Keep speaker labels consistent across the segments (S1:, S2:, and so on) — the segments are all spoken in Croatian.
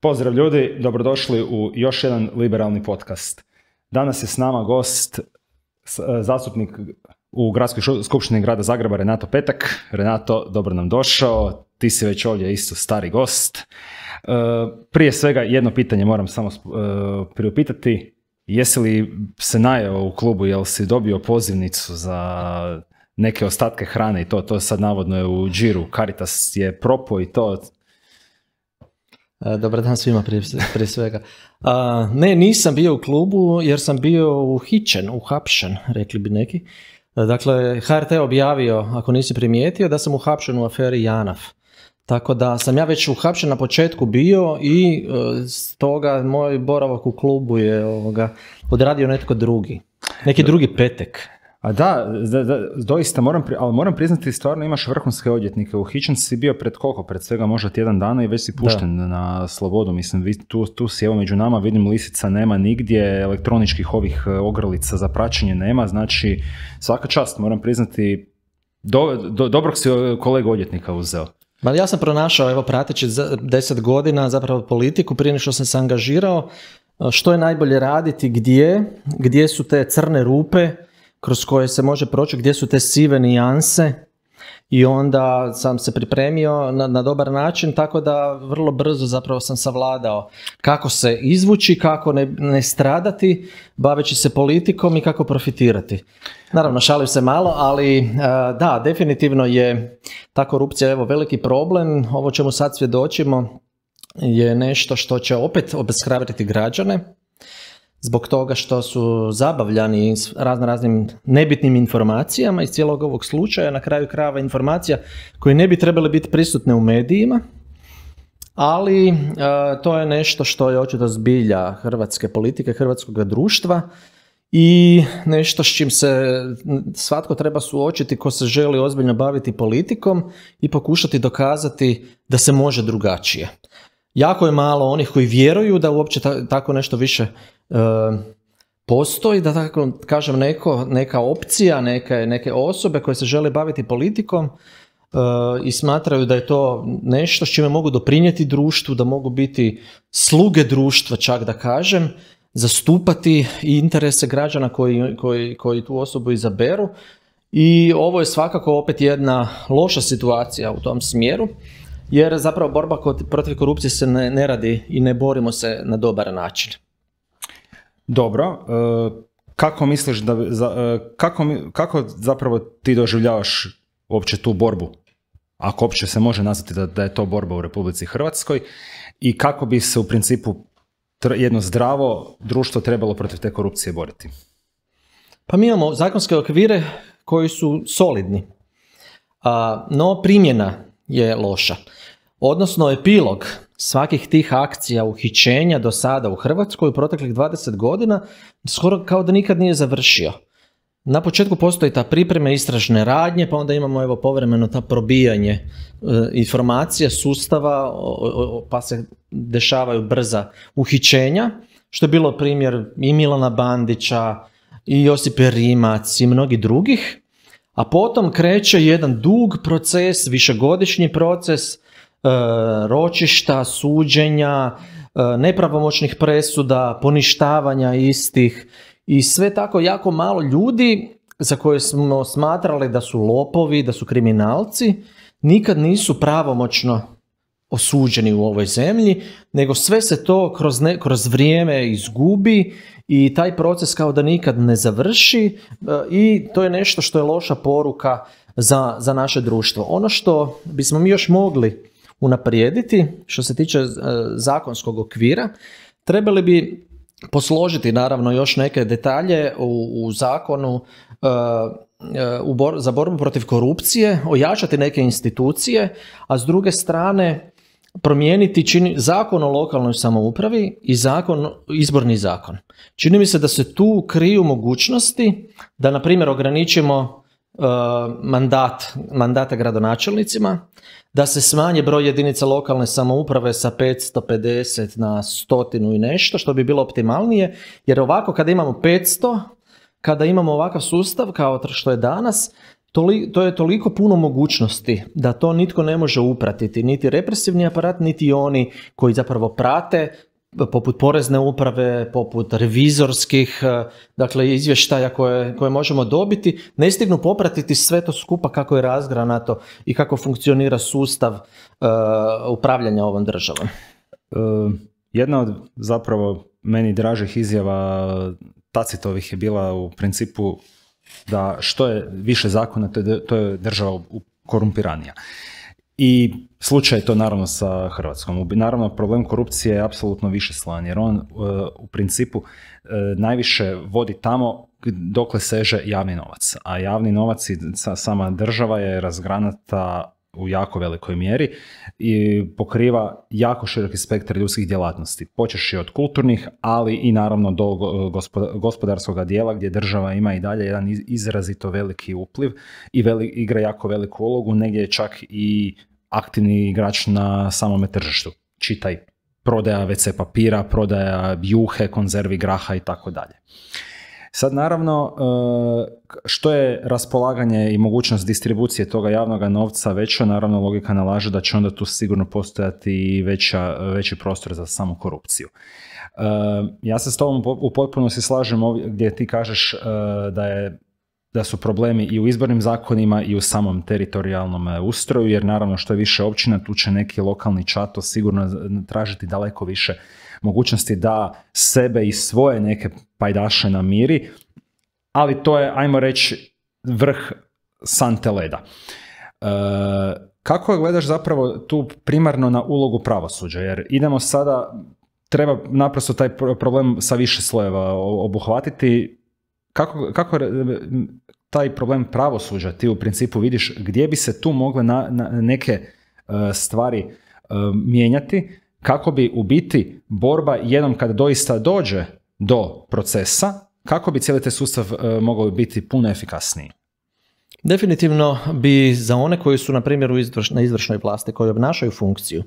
S1: Pozdrav ljudi, dobrodošli u još jedan liberalni podcast. Danas je s nama gost, e, zastupnik u Gradskoj skupštini grada Zagreba, Renato Petak. Renato, dobro nam došao, ti si već ovdje isto stari gost. E, prije svega jedno pitanje moram samo e, priupitati. Jesi li se najao u klubu, jel si dobio pozivnicu za neke ostatke hrane i to, to sad navodno je u džiru, Caritas je propo i to,
S2: E, dobar dan svima prije, svega. ne, nisam bio u klubu jer sam bio uhićen, uhapšen, rekli bi neki. E, dakle, HRT objavio, ako nisi primijetio, da sam uhapšen u aferi Janaf. Tako da sam ja već uhapšen na početku bio i e, stoga moj boravak u klubu je odradio netko drugi. Neki drugi petek. A da, da,
S1: doista, moram, pri, ali moram priznati, stvarno imaš vrhunske odjetnike. Uhićen si bio pred koliko? Pred svega možda tjedan dana i već si pušten na slobodu. Mislim, vi, tu, tu si evo među nama, vidim lisica nema nigdje, elektroničkih ovih e, ogrlica za praćenje nema. Znači, svaka čast, moram priznati, do, do, dobrog si e, kolega odjetnika uzeo.
S2: Ma ja sam pronašao, evo prateći deset godina zapravo politiku, prije što sam se angažirao, e, što je najbolje raditi, gdje, gdje su te crne rupe, kroz koje se može proći, gdje su te sive nijanse i onda sam se pripremio na, na dobar način tako da vrlo brzo zapravo sam savladao kako se izvući, kako ne, ne stradati baveći se politikom i kako profitirati. Naravno, šalim se malo, ali e, da, definitivno je ta korupcija evo veliki problem. Ovo čemu sad svjedočimo je nešto što će opet obeshrabriti građane zbog toga što su zabavljani s raznim nebitnim informacijama iz cijelog ovog slučaja, na kraju krajeva informacija koje ne bi trebale biti prisutne u medijima, ali e, to je nešto što je očito zbilja hrvatske politike, hrvatskog društva i nešto s čim se svatko treba suočiti ko se želi ozbiljno baviti politikom i pokušati dokazati da se može drugačije jako je malo onih koji vjeruju da uopće tako nešto više e, postoji, da tako kažem neko, neka opcija, neke, neke osobe koje se žele baviti politikom e, i smatraju da je to nešto s čime mogu doprinijeti društvu, da mogu biti sluge društva čak da kažem, zastupati interese građana koji, koji, koji tu osobu izaberu i ovo je svakako opet jedna loša situacija u tom smjeru jer zapravo borba protiv korupcije se ne, ne radi i ne borimo se na dobar način.
S1: Dobro, e, kako misliš da, e, kako, kako zapravo ti doživljavaš uopće tu borbu? Ako uopće se može nazvati da, da je to borba u Republici Hrvatskoj i kako bi se u principu jedno zdravo društvo
S2: trebalo protiv te korupcije boriti? Pa mi imamo zakonske okvire koji su solidni, no primjena je loša odnosno epilog svakih tih akcija uhićenja do sada u Hrvatskoj u proteklih 20 godina skoro kao da nikad nije završio. Na početku postoji ta pripreme istražne radnje, pa onda imamo evo povremeno ta probijanje e, informacija sustava, pa se dešavaju brza uhićenja, što je bilo primjer i Milana Bandića, i Josipe Rimac i mnogi drugih. A potom kreće jedan dug proces, višegodišnji proces, E, ročišta, suđenja, e, nepravomoćnih presuda, poništavanja istih i sve tako jako malo ljudi za koje smo smatrali da su lopovi, da su kriminalci, nikad nisu pravomoćno osuđeni u ovoj zemlji, nego sve se to kroz, kroz vrijeme izgubi i taj proces kao da nikad ne završi e, i to je nešto što je loša poruka za, za naše društvo. Ono što bismo mi još mogli unaprijediti što se tiče e, zakonskog okvira. Trebali bi posložiti naravno još neke detalje u, u zakonu e, e, u za borbu protiv korupcije, ojačati neke institucije, a s druge strane promijeniti čini, zakon o lokalnoj samoupravi i zakon, izborni zakon. Čini mi se da se tu kriju mogućnosti da, na primjer, ograničimo Uh, mandat, mandata gradonačelnicima, da se smanje broj jedinica lokalne samouprave sa 550 na stotinu i nešto, što bi bilo optimalnije, jer ovako kada imamo 500, kada imamo ovakav sustav kao što je danas, to je toliko puno mogućnosti da to nitko ne može upratiti, niti represivni aparat, niti oni koji zapravo prate poput porezne uprave, poput revizorskih, e, dakle izvještaja koje, koje možemo dobiti, ne stignu popratiti sve to skupa kako je razgranato i kako funkcionira sustav e, upravljanja ovom državom.
S1: E, jedna od zapravo meni dražih izjava Tacitovih je bila u principu da što je više zakona, to je država korumpiranija. I Slučaj je to naravno sa Hrvatskom. Naravno, problem korupcije je apsolutno višeslan, jer on e, u principu e, najviše vodi tamo dokle seže javni novac. A javni novac i sama država je razgranata u jako velikoj mjeri i pokriva jako široki spektar ljudskih djelatnosti. Počeš od kulturnih, ali i naravno do e, gospodarskog dijela gdje država ima i dalje jedan izrazito veliki upliv i igra jako veliku ulogu, negdje je čak i aktivni igrač na samome tržištu. Čitaj prodaja WC papira, prodaja juhe, konzervi graha i tako dalje. Sad naravno, eh, što je raspolaganje i mogućnost distribucije toga javnog novca veća, naravno logika nalaže da će onda tu sigurno postojati i veća, veći prostor za samu korupciju. Eh, ja se s tobom u potpunosti slažem ovdje gdje ti kažeš eh, da je da su problemi i u izbornim zakonima i u samom teritorijalnom e, ustroju, jer naravno što je više općina, tu će neki lokalni čato sigurno tražiti daleko više mogućnosti da sebe i svoje neke pajdaše namiri, ali to je, ajmo reći, vrh sante leda. E, kako gledaš zapravo tu primarno na ulogu pravosuđa? Jer idemo sada, treba naprosto taj problem sa više slojeva obuhvatiti. Kako, kako taj problem pravosuđa, ti u principu vidiš gdje bi se tu mogle na, neke e, stvari uh, mijenjati kako bi u biti borba jednom kad doista dođe do procesa, kako bi cijeli taj sustav e, mogao biti puno
S2: efikasniji. Definitivno bi za one koji su na primjer izvrš, na izvršnoj vlasti, koji obnašaju funkciju,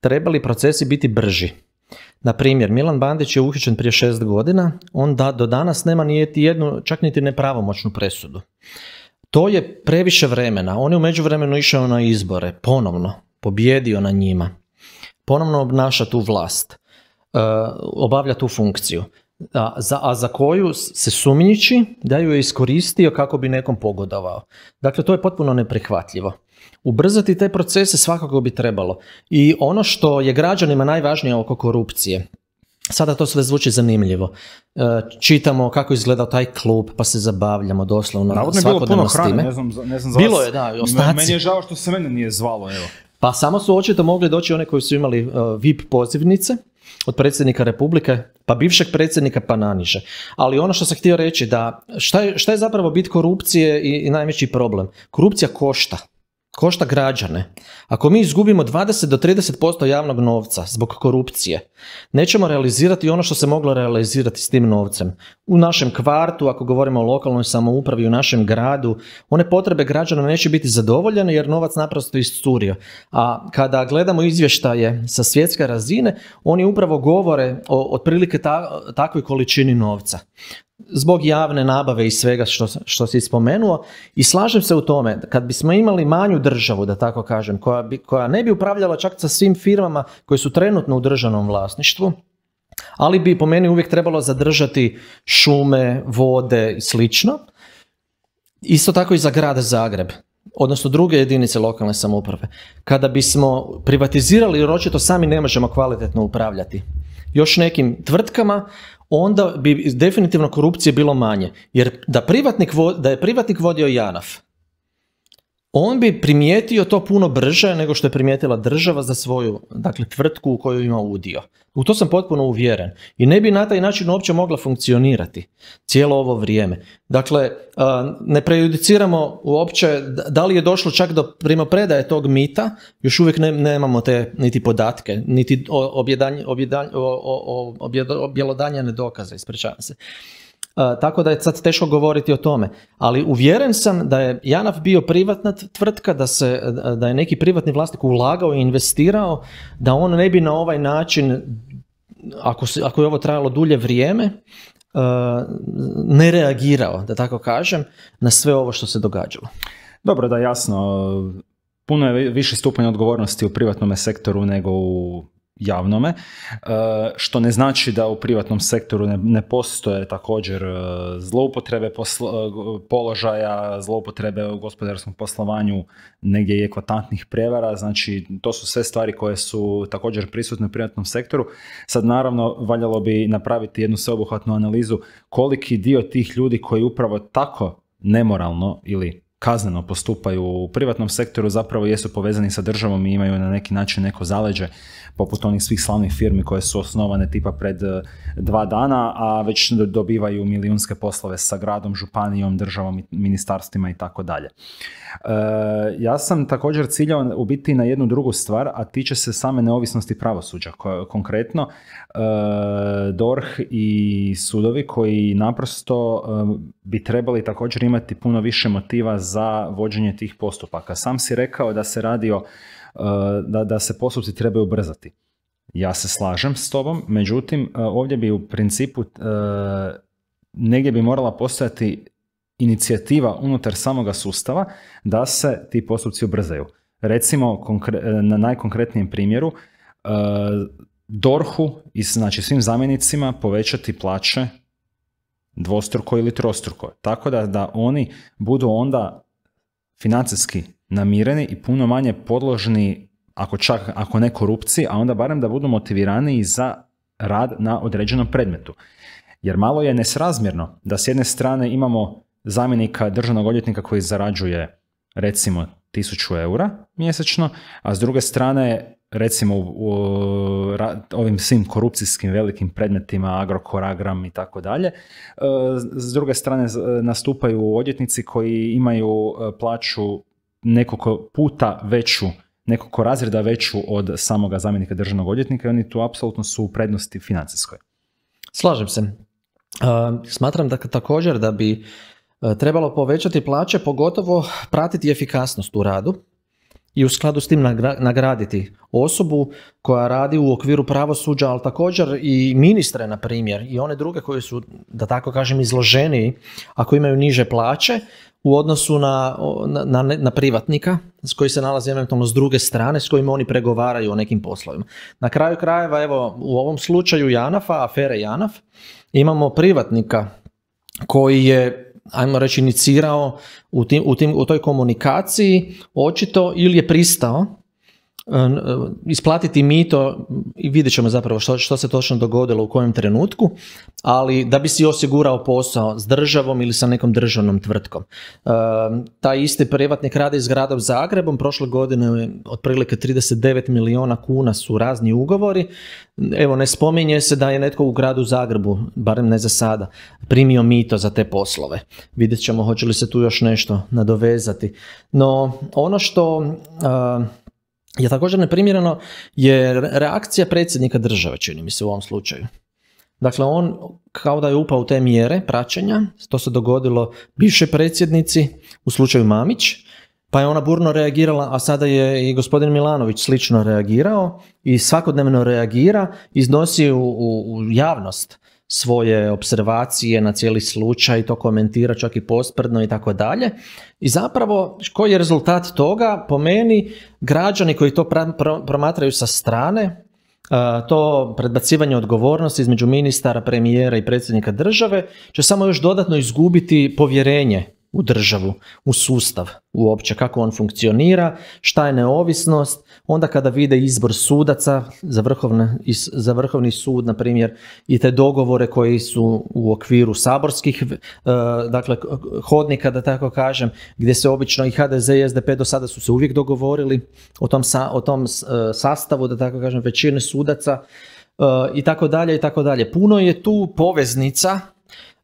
S2: trebali procesi biti brži na primjer, Milan Bandić je uhićen prije šest godina, on da, do danas nema niti jednu, čak niti nepravomoćnu presudu. To je previše vremena, on je u međuvremenu išao na izbore, ponovno, pobjedio na njima, ponovno obnaša tu vlast, e, obavlja tu funkciju, a za, a za koju se sumnjiči da ju je iskoristio kako bi nekom pogodovao. Dakle, to je potpuno neprihvatljivo ubrzati te procese svakako bi trebalo. I ono što je građanima najvažnije oko korupcije, Sada to sve zvuči zanimljivo. E, čitamo kako izgleda taj klub, pa se zabavljamo doslovno Navodno je bilo puno ne znam, Bilo je, da, ostaci. Meni je žao
S1: što se mene nije zvalo, evo.
S2: Pa samo su očito mogli doći one koji su imali e, VIP pozivnice od predsjednika Republike, pa bivšeg predsjednika, pa naniže. Ali ono što sam htio reći, da šta je, zapravo bit korupcije i, i najveći problem? Korupcija košta košta građane. Ako mi izgubimo 20 do 30% javnog novca zbog korupcije, nećemo realizirati ono što se moglo realizirati s tim novcem. U našem kvartu, ako govorimo o lokalnoj samoupravi, u našem gradu, one potrebe građana neće biti zadovoljene jer novac naprosto iscurio. A kada gledamo izvještaje sa svjetske razine, oni upravo govore o otprilike takvoj količini novca zbog javne nabave i svega što, što si spomenuo i slažem se u tome kad bismo imali manju državu da tako kažem koja, bi, koja ne bi upravljala čak sa svim firmama koje su trenutno u državnom vlasništvu ali bi po meni uvijek trebalo zadržati šume, vode i slično. Isto tako i za grad Zagreb, odnosno druge jedinice lokalne samouprave. Kada bismo privatizirali, jer očito sami ne možemo kvalitetno upravljati još nekim tvrtkama, onda bi definitivno korupcije bilo manje. Jer da, privatnik, da je privatnik vodio Janaf, on bi primijetio to puno brže nego što je primijetila država za svoju dakle, tvrtku u kojoj ima udio. U to sam potpuno uvjeren. I ne bi na taj način uopće mogla funkcionirati cijelo ovo vrijeme. Dakle, ne prejudiciramo uopće da li je došlo čak do primopredaje tog mita, još uvijek nemamo te niti podatke, niti objelodanjene dokaze, ispričavam se. E, tako da je sad teško govoriti o tome. Ali uvjeren sam da je Janaf bio privatna tvrtka, da, se, da je neki privatni vlasnik ulagao i investirao, da on ne bi na ovaj način, ako, se, ako je ovo trajalo dulje vrijeme, e, ne reagirao, da tako kažem, na sve ovo što se događalo.
S1: Dobro, da jasno. Puno je više stupanja odgovornosti u privatnom sektoru nego u javnome, e, što ne znači da u privatnom sektoru ne postoje također e, zloupotrebe e, položaja, zloupotrebe u gospodarskom poslovanju, negdje i ekvatantnih prevara, znači to su sve stvari koje su također prisutne u privatnom sektoru. Sad naravno valjalo bi napraviti jednu sveobuhvatnu analizu koliki dio tih ljudi koji upravo tako nemoralno ili kazneno postupaju u privatnom sektoru zapravo jesu povezani sa državom i imaju na neki način neko zaleđe poput onih svih slavnih firmi koje su osnovane tipa pred e, dva dana, a već dobivaju milijunske poslove sa gradom, županijom, državom, ministarstvima i tako dalje. E, ja sam također ciljao u biti na jednu drugu stvar, a tiče se same neovisnosti pravosuđa. Konkretno, e, DORH i sudovi koji naprosto bi trebali također imati puno više motiva za vođenje tih postupaka. Sam si rekao da se radi o Eh, da, da se postupci trebaju ubrzati. Ja se slažem s tobom, međutim eh, ovdje bi u principu eh, negdje bi morala postojati inicijativa unutar samoga sustava da se ti postupci ubrzaju. Recimo na najkonkretnijem primjeru Dorhu i znači svim zamjenicima povećati plaće dvostruko ili trostruko. Tako da, da oni budu onda financijski namireni i puno manje podložni, ako čak ako ne korupciji, a onda barem da budu motivirani za rad na određenom predmetu. Jer malo je nesrazmjerno da s jedne strane imamo zamjenika državnog odvjetnika koji zarađuje recimo 1000 eura mjesečno, a s druge strane recimo u ovim svim korupcijskim velikim predmetima, agrokoragram i tako dalje. E, s druge strane e, nastupaju odvjetnici koji imaju e, plaću nekoliko puta veću nekoliko razreda veću od samoga zamjenika državnog odvjetnika i oni tu apsolutno su u prednosti financijskoj. Slažem se. E,
S2: smatram da također da bi e, trebalo povećati plaće, pogotovo pratiti efikasnost u radu i u skladu s tim nagraditi osobu koja radi u okviru pravosuđa, ali također i ministre, na primjer, i one druge koji su, da tako kažem, izloženiji, ako imaju niže plaće, u odnosu na, na, privatnika s koji se nalazi eventualno s druge strane s kojima oni pregovaraju o nekim poslovima. Na kraju krajeva, evo, u ovom slučaju Janafa, afere Janaf, imamo privatnika koji je ajmo reći, inicirao u, u, tim, u toj komunikaciji očito ili je pristao E, isplatiti mito i vidjet ćemo zapravo što, što se točno dogodilo u kojem trenutku, ali da bi si osigurao posao s državom ili sa nekom državnom tvrtkom. E, taj isti privatnik radi s gradom Zagrebom, prošle godine otprilike 39 milijuna kuna su razni ugovori, evo ne spominje se da je netko u gradu Zagrebu, barem ne za sada, primio mito za te poslove. Vidjet ćemo hoće li se tu još nešto nadovezati. No ono što... E, je također neprimjereno je reakcija predsjednika države, čini mi se u ovom slučaju. Dakle, on kao da je upao u te mjere praćenja, to se dogodilo bivšoj predsjednici, u slučaju Mamić, pa je ona burno reagirala, a sada je i gospodin Milanović slično reagirao i svakodnevno reagira, iznosi u, u, u javnost svoje observacije na cijeli slučaj, to komentira čak i posprdno i tako dalje. I zapravo koji je rezultat toga? Po meni građani koji to promatraju sa strane, to predbacivanje odgovornosti između ministara, premijera i predsjednika države će samo još dodatno izgubiti povjerenje u državu, u sustav uopće, kako on funkcionira, šta je neovisnost, onda kada vide izbor sudaca za, za vrhovni sud, na primjer, i te dogovore koji su u okviru saborskih, eh, dakle, hodnika, da tako kažem, gdje se obično i HDZ i SDP do sada su se uvijek dogovorili o tom, o tom eh, sastavu, da tako kažem, većine sudaca, eh, i tako dalje, i tako dalje. Puno je tu poveznica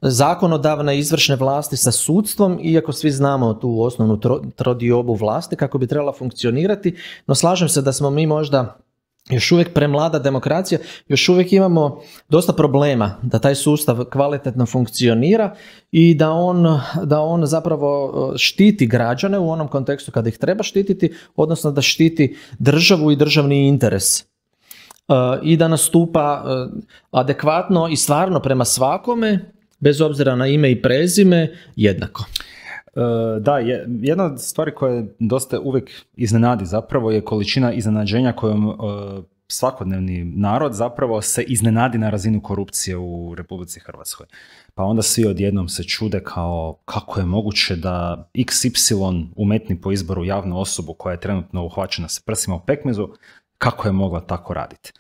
S2: zakonodavne izvršne vlasti sa sudstvom, iako svi znamo tu osnovnu trodiobu vlasti kako bi trebala funkcionirati, no slažem se da smo mi možda još uvijek premlada demokracija, još uvijek imamo dosta problema da taj sustav kvalitetno funkcionira i da on, da on zapravo e, štiti građane u onom kontekstu kada ih treba štititi, odnosno da štiti državu i državni interes e, i da nastupa e, adekvatno i stvarno prema svakome bez obzira na ime i prezime jednako. E, da, jedna od
S1: stvari koja dosta uvijek iznenadi zapravo je količina iznenađenja kojom e, svakodnevni narod zapravo se iznenadi na razinu korupcije u Republici Hrvatskoj. Pa onda svi odjednom se čude kao kako je moguće da XY umetni po izboru javnu osobu koja je trenutno uhvaćena s prsima u pekmezu, kako je mogla tako raditi.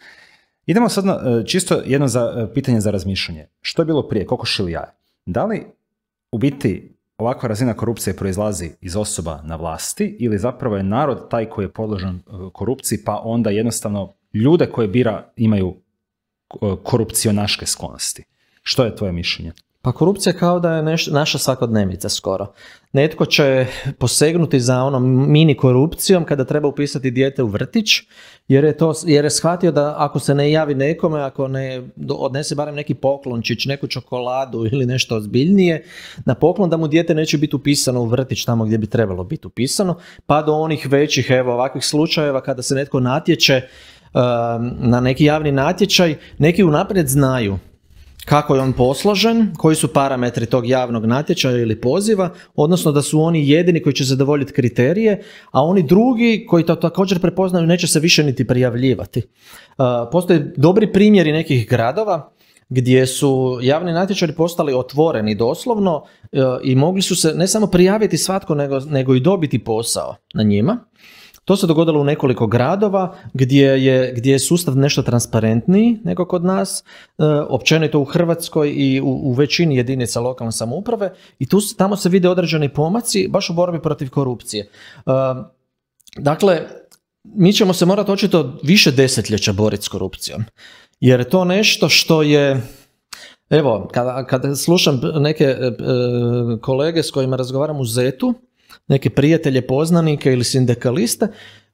S1: Idemo sad na e, čisto jedno za, e, pitanje za razmišljanje. Što je bilo prije, kokoš ili jaje? Da li u biti ovakva razina korupcije proizlazi iz osoba na vlasti ili zapravo je narod taj koji je podložen e, korupciji pa onda jednostavno ljude koje bira imaju korupcionaške sklonosti? Što je tvoje mišljenje?
S2: Pa korupcija kao da je neš, naša svakodnevnica skoro. Netko će posegnuti za onom mini korupcijom kada treba upisati dijete u vrtić, jer je, to, jer je shvatio da ako se ne javi nekome, ako ne odnese barem neki poklončić, neku čokoladu ili nešto ozbiljnije, na poklon da mu dijete neće biti upisano u vrtić tamo gdje bi trebalo biti upisano, pa do onih većih evo, ovakvih slučajeva kada se netko natječe ehm, na neki javni natječaj, neki unaprijed znaju kako je on posložen, koji su parametri tog javnog natječaja ili poziva, odnosno da su oni jedini koji će zadovoljiti kriterije, a oni drugi koji to također prepoznaju neće se više niti prijavljivati. E, postoje dobri primjeri nekih gradova gdje su javni natječari postali otvoreni doslovno e, i mogli su se ne samo prijaviti svatko nego, nego i dobiti posao na njima. To se dogodilo u nekoliko gradova gdje je, gdje je sustav nešto transparentniji nego kod nas, e, općenito u Hrvatskoj i u, većini jedinica lokalne samouprave i tu, tamo se vide određeni pomaci baš u borbi protiv korupcije. E, dakle, mi ćemo se morati očito više desetljeća boriti s korupcijom. Jer je to nešto što je, evo, kada, slušam neke e, e, kolege s kojima razgovaram u Zetu, neke prijatelje, poznanike ili sindikaliste,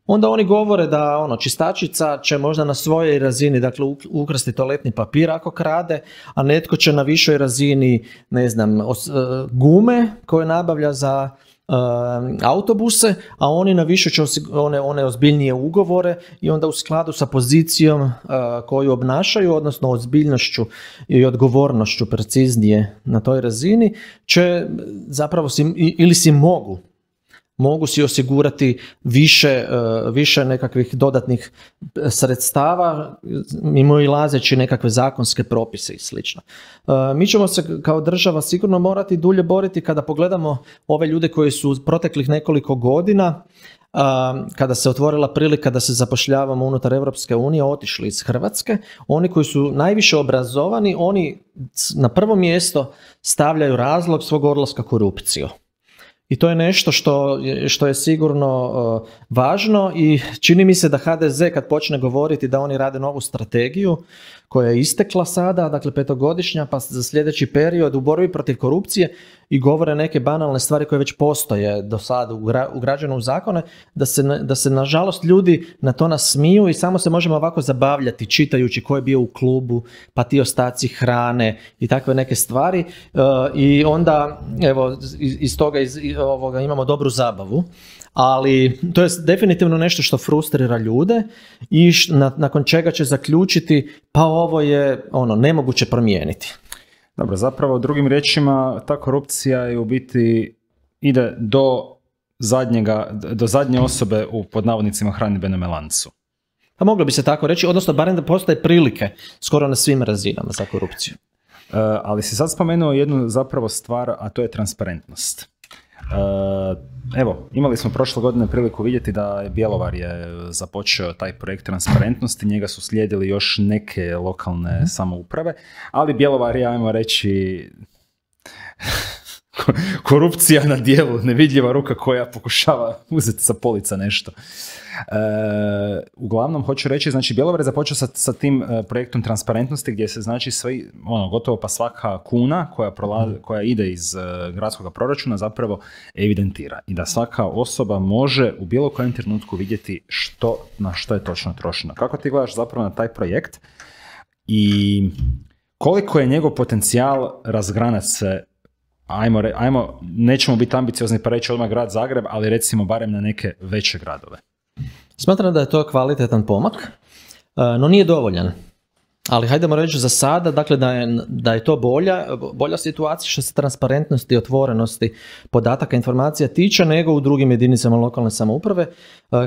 S2: onda oni govore da ono čistačica će možda na svojoj razini dakle ukrasti toaletni papir ako krade, a netko će na višoj razini ne znam e, gume koje nabavlja za Um, autobuse, a oni na više će one, one ozbiljnije ugovore i onda u skladu sa pozicijom uh, koju obnašaju, odnosno ozbiljnošću i odgovornošću preciznije na toj razini, će zapravo ili si mogu mogu si osigurati više, e, više nekakvih dodatnih e, sredstava mimo i lazeći nekakve zakonske propise i slično. E, mi ćemo se kao država sigurno morati dulje boriti kada pogledamo ove ljude koji su proteklih nekoliko godina kada se otvorila prilika da se zapošljavamo unutar Europske unije, otišli iz Hrvatske. Oni koji su najviše obrazovani, oni na prvo mjesto stavljaju razlog svog odlaska korupciju. I to je nešto što, što je sigurno e, važno i čini mi se da HDZ kad počne govoriti da oni rade novu strategiju, koja je istekla sada, dakle petogodišnja, pa za sljedeći period u borbi protiv korupcije i govore neke banalne stvari koje već postoje do sada ugrađeno u zakone, da se, nažalost ljudi na to smiju i samo se možemo ovako zabavljati čitajući ko je bio u klubu, pa ti ostaci hrane i takve neke stvari e, i onda evo iz, toga imamo dobru zabavu ali to je definitivno nešto što frustrira ljude i na, nakon čega će zaključiti pa ovo je ono nemoguće promijeniti. Dobro, zapravo
S1: drugim riječima ta korupcija je u biti ide do zadnjega, do zadnje osobe u pod navodnicima hranidbenom lancu. A pa moglo bi se tako reći, odnosno barem da postoje prilike skoro na svim razinama za korupciju. E, ali si sad spomenuo jednu zapravo stvar, a to je transparentnost. E, evo, imali smo prošle godine priliku vidjeti da je Bjelovar je započeo taj projekt transparentnosti, njega su slijedili još neke lokalne mhm. samouprave, ali Bjelovar je, ajmo reći, korupcija na dijelu, nevidljiva ruka koja pokušava uzeti sa polica nešto. E, uglavnom, hoću reći, znači, Bjelovar je započeo sa, sa tim e, projektom transparentnosti gdje se, znači, ono, gotovo pa svaka kuna koja, mhm. koja ide iz e, gradskog proračuna zapravo evidentira i da svaka osoba može u bilo kojem trenutku vidjeti što, na što je točno trošeno. Kako ti gledaš zapravo na taj projekt i koliko je njegov potencijal razgranat se ajmo, ajmo, nećemo biti ambiciozni pa reći odmah grad Zagreb, ali recimo
S2: barem na neke veće gradove. Smatram da je to kvalitetan pomak, e, no nije dovoljan. Ali hajdemo reći za sada, dakle da je, da je to bolja, bolja situacija što se transparentnosti i otvorenosti podataka informacija tiče nego u drugim jedinicama lokalne samouprave. E,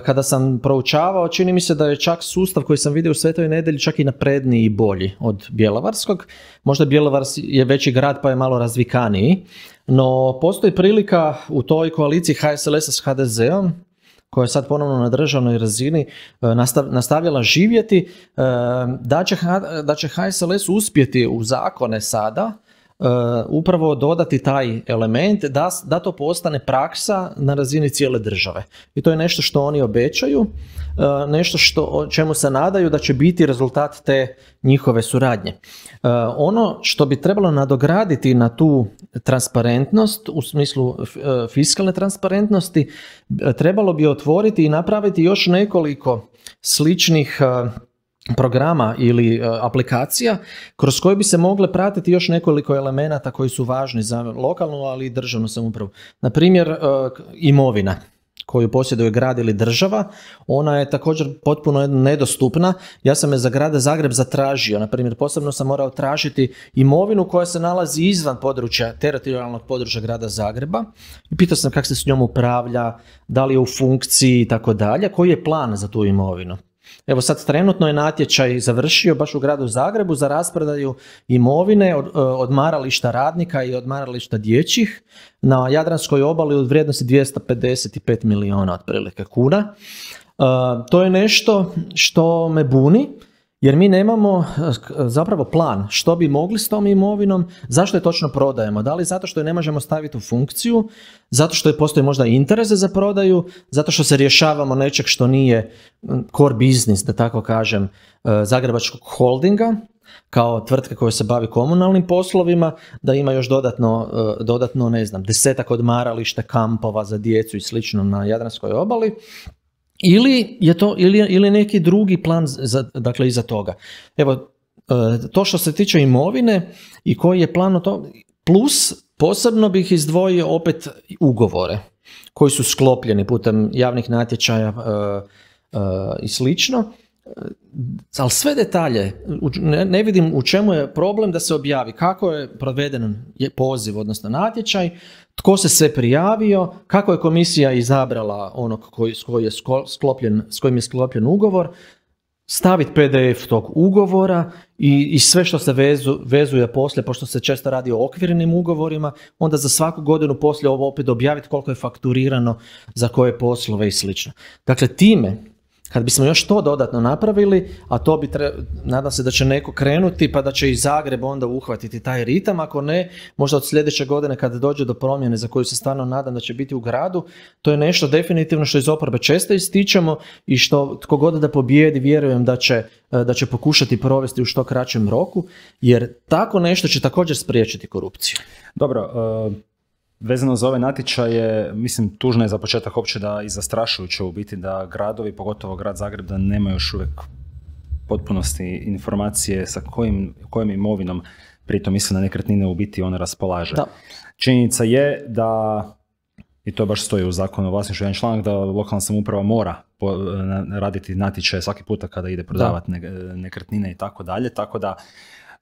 S2: kada sam proučavao, čini mi se da je čak sustav koji sam vidio u Svetoj nedelji čak i napredniji i bolji od Bjelovarskog. Možda Bjelovars je veći grad pa je malo razvikaniji, no postoji prilika u toj koaliciji HSLS-a s HDZ-om koja je sad ponovno na državnoj razini e, nastavila živjeti, e, da će, da će HSLS uspjeti u zakone sada Uh, upravo dodati taj element da, da to postane praksa na razini cijele države. I to je nešto što oni obećaju, uh, nešto što, čemu se nadaju da će biti rezultat te njihove suradnje. Uh, ono što bi trebalo nadograditi na tu transparentnost, u smislu fiskalne transparentnosti, trebalo bi otvoriti i napraviti još nekoliko sličnih programa ili e, aplikacija kroz koje bi se mogle pratiti još nekoliko elemenata koji su važni za lokalnu, ali i državnu samoupravu. Na primjer, e, imovina koju posjeduje grad ili država, ona je također potpuno nedostupna. Ja sam je za grada Zagreb zatražio, na primjer, posebno sam morao tražiti imovinu koja se nalazi izvan područja, teritorijalnog područja grada Zagreba i pitao sam kako se s njom upravlja, da li je u funkciji i tako dalje, koji je plan za tu imovinu. Evo sad trenutno je natječaj završio baš u gradu Zagrebu za raspredaju imovine od, e, marališta radnika i odmarališta dječjih na Jadranskoj obali u vrijednosti 255 milijuna otprilike kuna. E, to je nešto što me buni jer mi nemamo eh, eh, zapravo plan što bi mogli s tom imovinom, zašto je točno prodajemo, da li zato što je ne možemo staviti u funkciju, zato što je postoji možda interese za prodaju, zato što se rješavamo nečeg što nije mm, core business, da tako kažem, eh, zagrebačkog holdinga, kao tvrtka koja se bavi komunalnim poslovima, da ima još dodatno, dodatno ne znam, desetak odmarališta, kampova za djecu i slično na Jadranskoj obali. Ili je to, ili, ili neki drugi plan za, dakle, iza toga. Evo, e, to što se tiče imovine i koji je plan o to, plus posebno bih izdvojio opet ugovore koji su sklopljeni putem javnih natječaja e, e, i slično, ali sve detalje, ne vidim u čemu je problem da se objavi kako je proveden poziv, odnosno natječaj, tko se sve prijavio, kako je komisija izabrala onog koji, je sklopljen, s kojim je sklopljen ugovor, staviti PDF tog ugovora i, i sve što se vezu, vezuje poslije, pošto se često radi o okvirnim ugovorima, onda za svaku godinu poslije ovo opet objaviti koliko je fakturirano za koje poslove i sl. Dakle, time kad bismo još to dodatno napravili, a to bi tre... nadam se da će neko krenuti pa da će i Zagreb onda uhvatiti taj ritam, ako ne, možda od sljedeće godine kad dođe do promjene za koju se stvarno nadam da će biti u gradu, to je nešto definitivno što iz oporbe često ističemo i što tko god da pobijedi vjerujem da će, eh, da će pokušati provesti u što kraćem roku, jer tako nešto će također spriječiti korupciju.
S1: Dobro, eh, Vezano za ove natječaje, mislim, tužno je za početak uopće da i zastrašujuće u biti da gradovi, pogotovo grad Zagreb, da nema još uvijek potpunosti informacije sa kojim, kojim imovinom, pritom mislim na nekretnine u biti one raspolaže. Da. Činjenica je da i to baš stoji u zakonu o vlasništvu jedan članak da lokalna samouprava mora raditi natječaje svaki puta kada ide prodavati nekretnine i tako dalje, tako da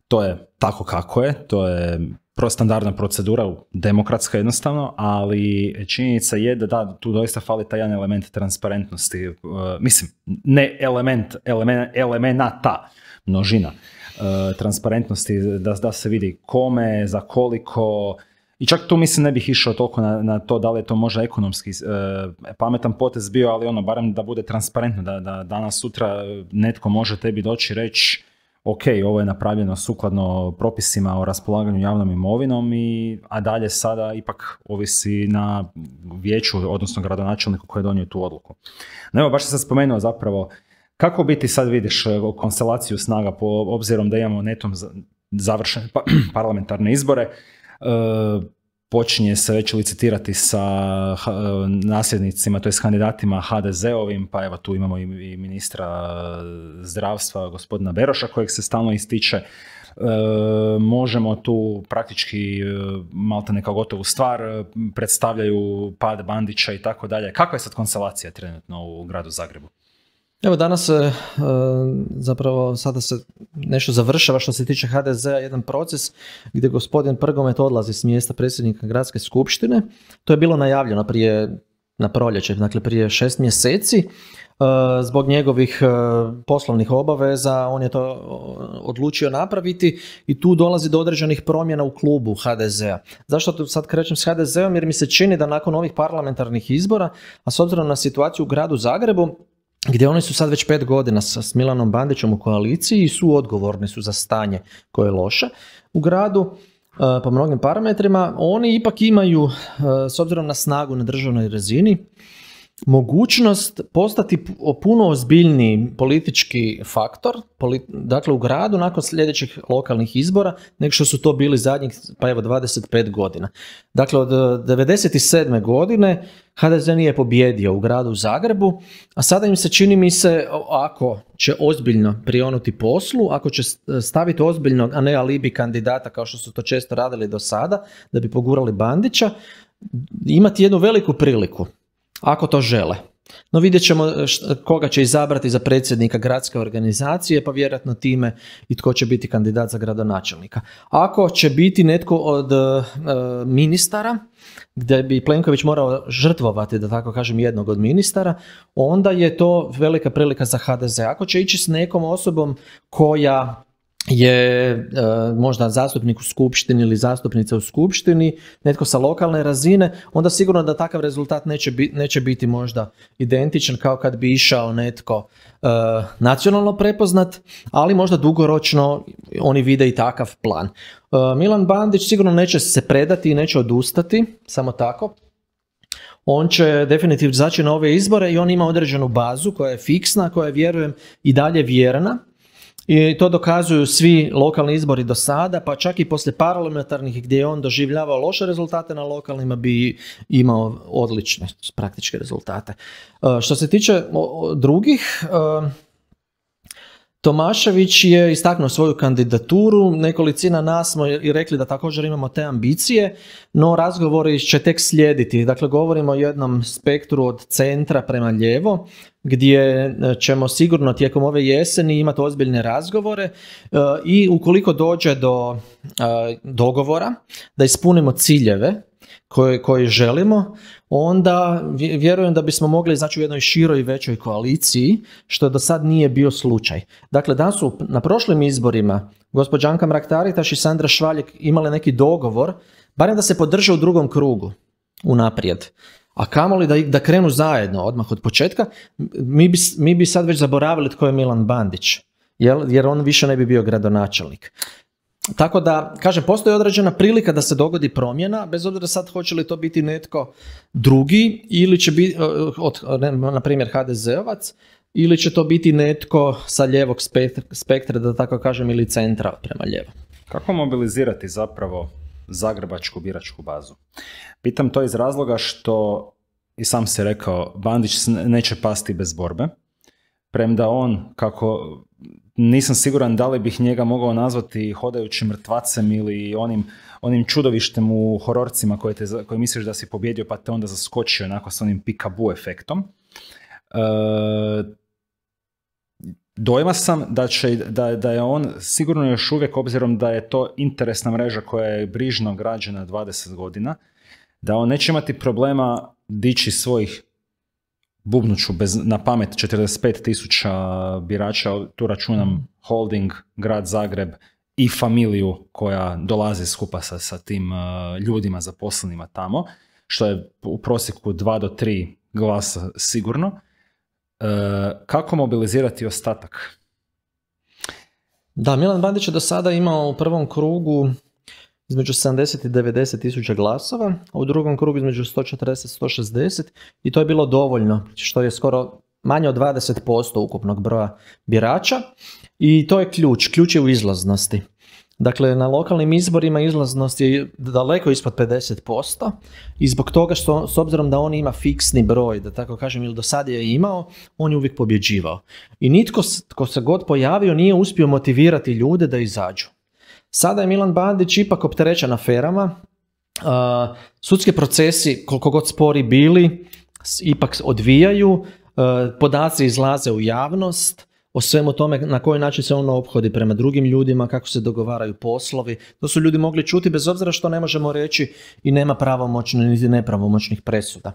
S1: to je tako kako je, to je prostandardna procedura, demokratska jednostavno, ali činjenica je da da, tu doista fali taj jedan element transparentnosti, e, mislim, ne element, elementa elemenata, množina, e, transparentnosti, da, se vidi kome, za koliko, i čak tu mislim ne bih išao toliko na, to da li je to možda ekonomski e, pametan potez bio, ali ono, barem da bude transparentno, da, da danas sutra netko može tebi doći reći ok, ovo je napravljeno sukladno propisima o raspolaganju javnom imovinom, i, a dalje sada ipak ovisi na vijeću, odnosno gradonačelniku koji je donio tu odluku. No evo, baš sam spomenuo zapravo, kako biti sad vidiš e, konstelaciju snaga po obzirom da imamo netom završene pa- parlamentarne izbore, e, počinje se već licitirati sa e, nasljednicima, to je s kandidatima HDZ-ovim, pa evo tu imamo i ministra e, zdravstva, gospodina Beroša, kojeg se stalno ističe. E, možemo tu praktički maltene neka gotovu stvar, predstavljaju pad Bandića i tako dalje. Kakva je sad konstelacija trenutno u gradu Zagrebu?
S2: Evo danas e, e, zapravo sada se nešto završava što se tiče HDZ-a, jedan proces gdje gospodin Prgomet odlazi s mjesta predsjednika gradske skupštine. To je bilo najavljeno prije na proljeće, dakle prije šest mjeseci. E, zbog njegovih poslovnih obaveza on je to odlučio napraviti i tu dolazi do određenih promjena u klubu HDZ-a. Zašto tu sad krećem s HDZ-om? Jer mi se čini da nakon ovih parlamentarnih izbora, a s obzirom na situaciju u gradu Zagrebu, gdje oni su sad već pet godina sa, s Milanom Bandićom u koaliciji i su odgovorni su za stanje koje je loše u gradu e, po mnogim parametrima. Oni ipak imaju, e, s obzirom na snagu na državnoj razini, mogućnost postati puno ozbiljniji politički faktor, dakle u gradu nakon sljedećih lokalnih izbora, nego što su to bili zadnjih, pa evo, 25 godina. Dakle, od 1997. Eh, godine HDZ nije pobjedio u gradu Zagrebu, a sada im se čini mi se, ako će ozbiljno prionuti poslu, ako će eh, staviti ozbiljno, a ne alibi kandidata kao što su to često radili do sada, da bi pogurali Bandića, imati jednu veliku priliku ako to žele. No vidjet ćemo e, koga će izabrati za predsjednika gradske organizacije, pa vjerojatno time i tko će biti kandidat za gradonačelnika. Ako će biti netko od e, ministara, gdje bi Plenković morao žrtvovati, da tako kažem, jednog od ministara, onda je to velika prilika za HDZ. Ako će ići s nekom osobom koja je e, možda zastupnik u skupštini ili zastupnica u skupštini, netko sa lokalne razine, onda sigurno da takav rezultat neće, neće biti možda identičan kao kad bi išao netko e, nacionalno prepoznat, ali možda dugoročno oni vide i takav plan. E, Milan Bandić sigurno neće se predati i neće odustati, samo tako. On će definitivno zaći na ove izbore i on ima određenu bazu koja je fiksna, koja je vjerujem i dalje vjerna i to dokazuju svi lokalni izbori do sada, pa čak i poslije parlamentarnih gdje je on doživljavao loše rezultate na lokalnima bi imao odlične praktičke rezultate. E, što se tiče drugih, e, Tomašević je istaknuo svoju kandidaturu, nekolicina nas smo i rekli da također imamo te ambicije, no razgovori će tek slijediti. Dakle, govorimo o jednom spektru od centra prema ljevo gdje e, ćemo sigurno tijekom ove jeseni imati ozbiljne razgovore e, i ukoliko dođe do e, dogovora da ispunimo ciljeve koje, želimo, onda vjerujem da bismo mogli znači u jednoj široj i većoj koaliciji, što do sad nije bio slučaj. Dakle, da su na prošlim izborima gospođa Anka Mraktaritaš i Sandra Švaljek imale neki dogovor, barem da se podrže u drugom krugu unaprijed a kamoli da, da krenu zajedno odmah od početka, mi bi, mi bi sad već zaboravili tko je Milan Bandić, jer, jer on više ne bi bio gradonačelnik. Tako da, kažem, postoji određena prilika da se dogodi promjena, bez obzira sad hoće li to biti netko drugi ili će biti, na primjer, hdz ili će to biti netko sa ljevog spektra, da tako kažem, ili centra prema lijevo.
S1: Kako mobilizirati zapravo zagrebačku biračku bazu. Pitam to iz razloga što, i sam se rekao, Bandić neće pasti bez borbe, premda on, kako nisam siguran da li bih njega mogao nazvati hodajućim mrtvacem ili onim, onim čudovištem u hororcima koje, te, misliš da si pobjedio pa te onda zaskočio onako s onim pikabu efektom. E, dojma sam da, će, da, da, je on sigurno još uvijek, obzirom da je to interesna mreža koja je brižno građena 20 godina, da on neće imati problema dići svojih bubnuću na pamet 45 tisuća birača, tu računam holding, grad Zagreb i familiju koja dolazi skupa sa, sa tim e, ljudima zaposlenima tamo, što je u prosjeku 2 do 3 glasa sigurno Eh, kako mobilizirati ostatak?
S2: Da, Milan Bandić je do sada imao u prvom krugu između 70 i 90 tisuća glasova, a u drugom krugu između 140 i 160 i to je bilo dovoljno, što je skoro manje od 20% ukupnog broja birača i to je ključ, ključ je u izlaznosti. Dakle, na lokalnim izborima izlaznost je daleko ispod 50% i zbog toga što, s obzirom da on ima fiksni broj, da tako kažem, ili do sada je imao, on je uvijek pobjeđivao. I nitko ko se god pojavio nije uspio motivirati ljude da izađu. Sada je Milan Bandić ipak opterećen aferama, Uh, sudski procesi, koliko god spori bili, ipak odvijaju, podaci izlaze u javnost, o svemu tome na koji način se ono ophodi prema drugim ljudima, kako se dogovaraju poslovi. To su ljudi mogli čuti bez obzira što ne možemo reći i nema pravomoćnih niti nepravomoćnih presuda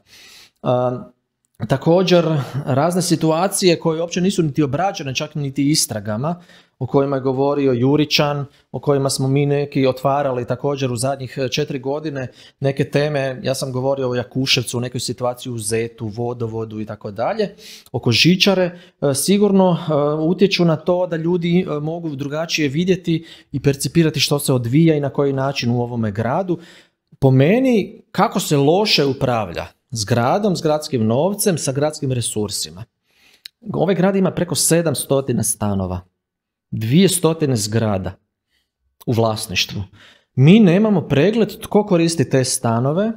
S2: također razne situacije koje uopće nisu niti obrađene, čak niti istragama, o kojima je govorio Juričan, o kojima smo mi neki otvarali također u zadnjih e, četiri godine neke teme, ja sam govorio o Jakuševcu, o nekoj situaciji u Zetu, vodovodu i tako dalje, oko žičare, e, sigurno e, utječu na to da ljudi mogu drugačije vidjeti i percipirati što se odvija i na koji način u ovome gradu. Po meni, kako se loše upravlja, s gradom, s gradskim novcem, sa gradskim resursima. Ovaj grad ima preko 700 stanova, 200 zgrada u vlasništvu. Mi nemamo pregled tko koristi te stanove,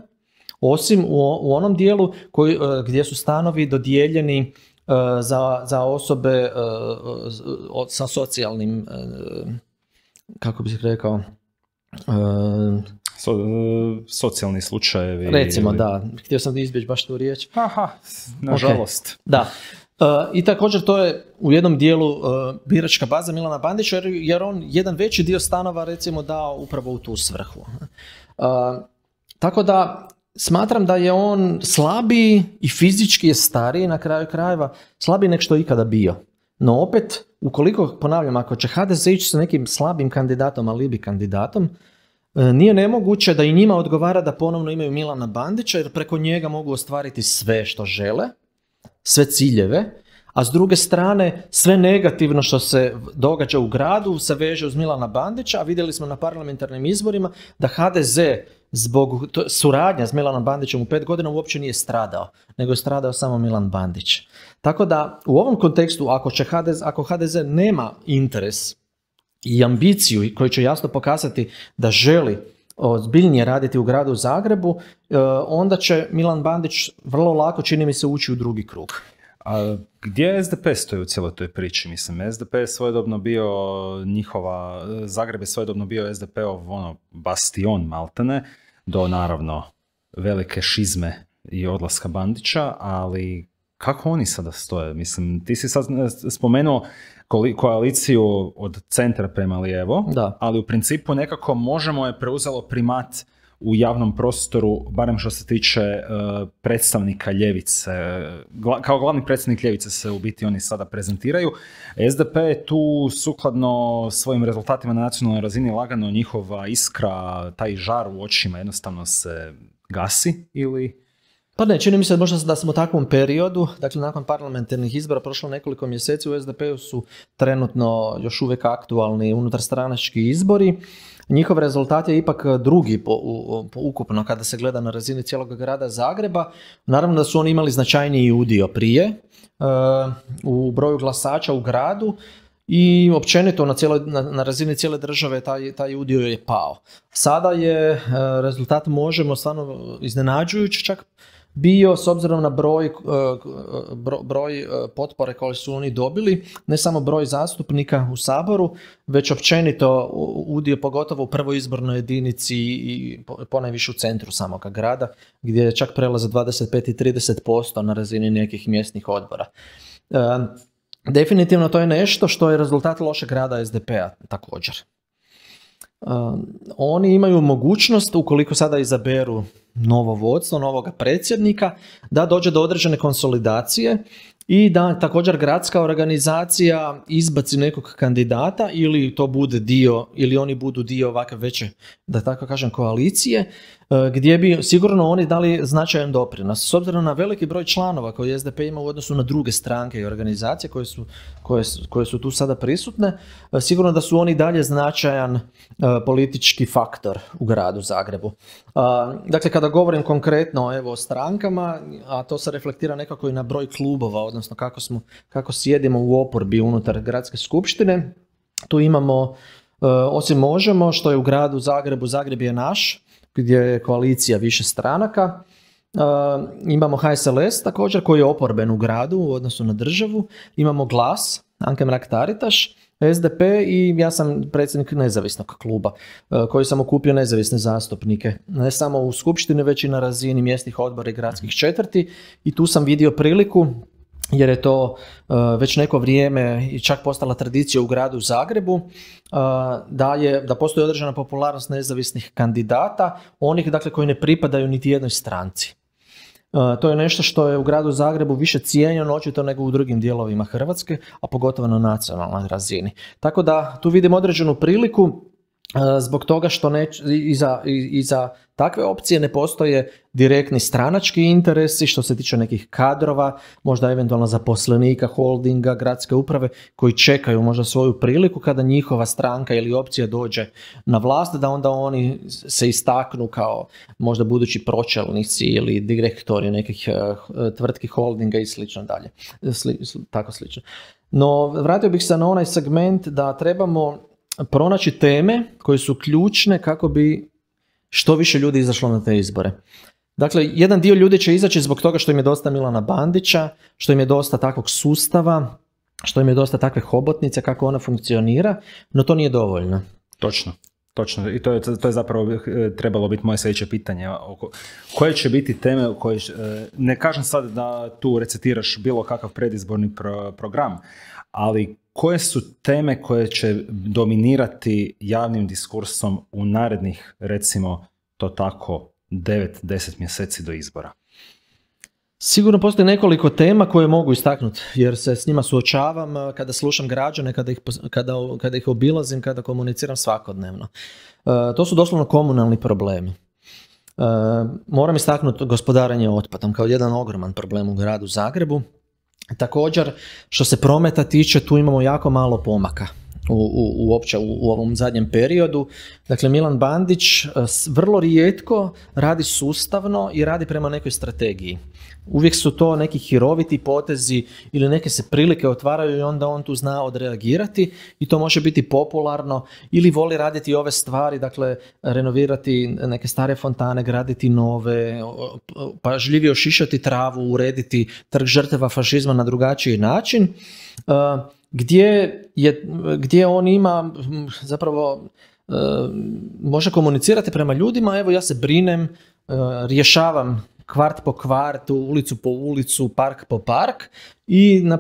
S2: osim u, onom dijelu koji, e, gdje su stanovi dodijeljeni e, za, za osobe e, sa socijalnim, kako bih se rekao, So, e,
S1: socijalni slučajevi. Recimo, da.
S2: Htio sam izbjeći baš tu riječ. Aha, nažalost. Da. E, I također to je u jednom dijelu e, biračka baza Milana Bandića jer, on jedan veći dio stanova recimo dao upravo u tu svrhu. tako da smatram da je on slabiji i fizički je stariji na kraju krajeva, slabiji nek što je ikada bio. No opet, ukoliko, ponavljam, ako će HDZ ići sa nekim slabim kandidatom, alibi kandidatom, E, nije nemoguće da i njima odgovara da ponovno imaju Milana Bandića jer preko njega mogu ostvariti sve što žele, sve ciljeve, a s druge strane sve negativno što se događa u gradu se veže uz Milana Bandića, a vidjeli smo na parlamentarnim izborima da HDZ zbog suradnja s Milanom Bandićem u pet godina uopće nije stradao, nego je stradao samo Milan Bandić. Tako da u ovom kontekstu ako, će ako HDZ nema interes i ambiciju i koji će jasno pokazati da želi ozbiljnije raditi u gradu Zagrebu, e, onda će Milan Bandić vrlo lako, čini mi se, ući u drugi krug.
S1: A gdje SDP stoji u cijeloj toj priči? Mislim, SDP je svojedobno bio njihova, Zagreb je svojedobno bio SDP-ov ono, bastion maltene, do naravno velike šizme i odlaska Bandića, ali kako oni sada stoje? Mislim, ti si sad e, spomenuo koaliciju od centra prema lijevo, da. ali u principu nekako možemo je preuzelo primat u javnom prostoru, barem što se tiče e, predstavnika ljevice. kao glavni predstavnik ljevice se u biti oni sada prezentiraju. SDP je tu sukladno svojim rezultatima na nacionalnoj razini lagano njihova iskra, taj žar u očima
S2: jednostavno se gasi ili pa ne, čini mi se možda da smo u takvom periodu, dakle nakon parlamentarnih izbora prošlo nekoliko mjeseci, u SDP-u su trenutno još uvijek aktualni unutarstranački izbori. Njihov rezultat je ipak drugi po, ukupno kada se gleda na razini cijelog grada Zagreba. Naravno da su oni imali značajniji udio prije e, u broju glasača u gradu i općenito na, cijelo, na, razini cijele države taj, taj udio je pao. Sada je e, rezultat možemo stvarno iznenađujući čak bio s obzirom na broj, eh, broj eh, potpore koje su oni dobili, ne samo broj zastupnika u Saboru, već općenito udio pogotovo u prvoj izbornoj jedinici i ponajviše u centru samoga grada, gdje čak prelaze 25 i 30% na razini nekih mjesnih odbora. Eh, definitivno to je nešto što je rezultat lošeg rada SDP-a također oni imaju mogućnost, ukoliko sada izaberu novo vodstvo, novoga predsjednika, da dođe do određene konsolidacije i da također gradska organizacija izbaci nekog kandidata ili to bude dio, ili oni budu dio ovakve veće, da tako kažem, koalicije E, gdje bi sigurno oni dali značajan doprinos. S obzirom na veliki broj članova koji SDP ima u odnosu na druge stranke i organizacije koje su, koje, koje su tu sada prisutne, e, sigurno da su oni dalje značajan e, politički faktor u gradu Zagrebu. dakle, kada govorim konkretno evo, o strankama, a to se reflektira nekako i na broj klubova, odnosno kako, smo, kako sjedimo u oporbi unutar gradske skupštine, tu imamo, osim možemo, što je u gradu Zagrebu, Zagreb je naš, gdje je koalicija više stranaka. E, imamo HSLS također koji je oporben u gradu u odnosu na državu. Imamo glas, Anke Mrak-Taritaš, SDP i ja sam predsjednik nezavisnog kluba e, koji sam okupio nezavisne zastupnike. Ne samo u Skupštini, već i na razini mjesnih odbora i gradskih četvrti. I tu sam vidio priliku jer je to uh, već neko vrijeme i čak postala tradicija u gradu Zagrebu uh, da, je, da postoji određena popularnost nezavisnih kandidata, onih dakle koji ne pripadaju niti jednoj stranci. Uh, to je nešto što je u gradu Zagrebu više cijenjeno očito nego u drugim dijelovima Hrvatske, a pogotovo na nacionalnoj razini. Tako da tu vidim određenu priliku E, zbog toga što ne, iza, takve opcije ne postoje direktni stranački interesi što se tiče nekih kadrova, možda eventualno zaposlenika, holdinga, gradske uprave koji čekaju možda svoju priliku kada njihova stranka ili opcija dođe na vlast da onda oni se istaknu kao možda budući pročelnici ili direktori nekih e, tvrtki holdinga i slično dalje. Sli, tako slično. No vratio bih se na onaj segment da trebamo pronaći teme koje su ključne kako bi što više ljudi izašlo na te izbore. Dakle, jedan dio ljudi će izaći zbog toga što im je dosta Milana Bandića, što im je dosta takvog sustava, što im je dosta takve hobotnice, kako ona funkcionira, no to nije dovoljno.
S1: Točno. Točno, i to je, to je zapravo eh, trebalo biti moje sljedeće pitanje. Oko, koje će biti teme kojoj eh, ne kažem sad da tu recitiraš bilo kakav predizborni program, ali koje su teme koje će dominirati javnim diskursom u narednih, recimo, to tako, 9-10 mjeseci do izbora?
S2: Sigurno postoji nekoliko tema koje mogu istaknuti, jer se s njima suočavam eh, kada slušam građane, kada ih, kada, kada ih obilazim, kada komuniciram svakodnevno. Eh, to su doslovno komunalni problemi. Eh, moram istaknuti gospodaranje otpadom kao jedan ogroman problem u gradu Zagrebu. Također, što se prometa tiče, tu imamo jako malo pomaka u, u, uopće u, ovom zadnjem periodu. Dakle, Milan Bandić e, vrlo rijetko radi sustavno i radi prema nekoj strategiji. Uvijek su to neki hiroviti potezi ili neke se prilike otvaraju i onda on tu zna odreagirati i to može biti popularno ili voli raditi ove stvari, dakle renovirati neke stare fontane, graditi nove, pažljivije ošišati travu, urediti trg žrtava fašizma na drugačiji način. E, gdje, je, gdje on ima zapravo e, može komunicirati prema ljudima, evo ja se brinem, e, rješavam kvart po kvartu, ulicu po ulicu, park po park i e,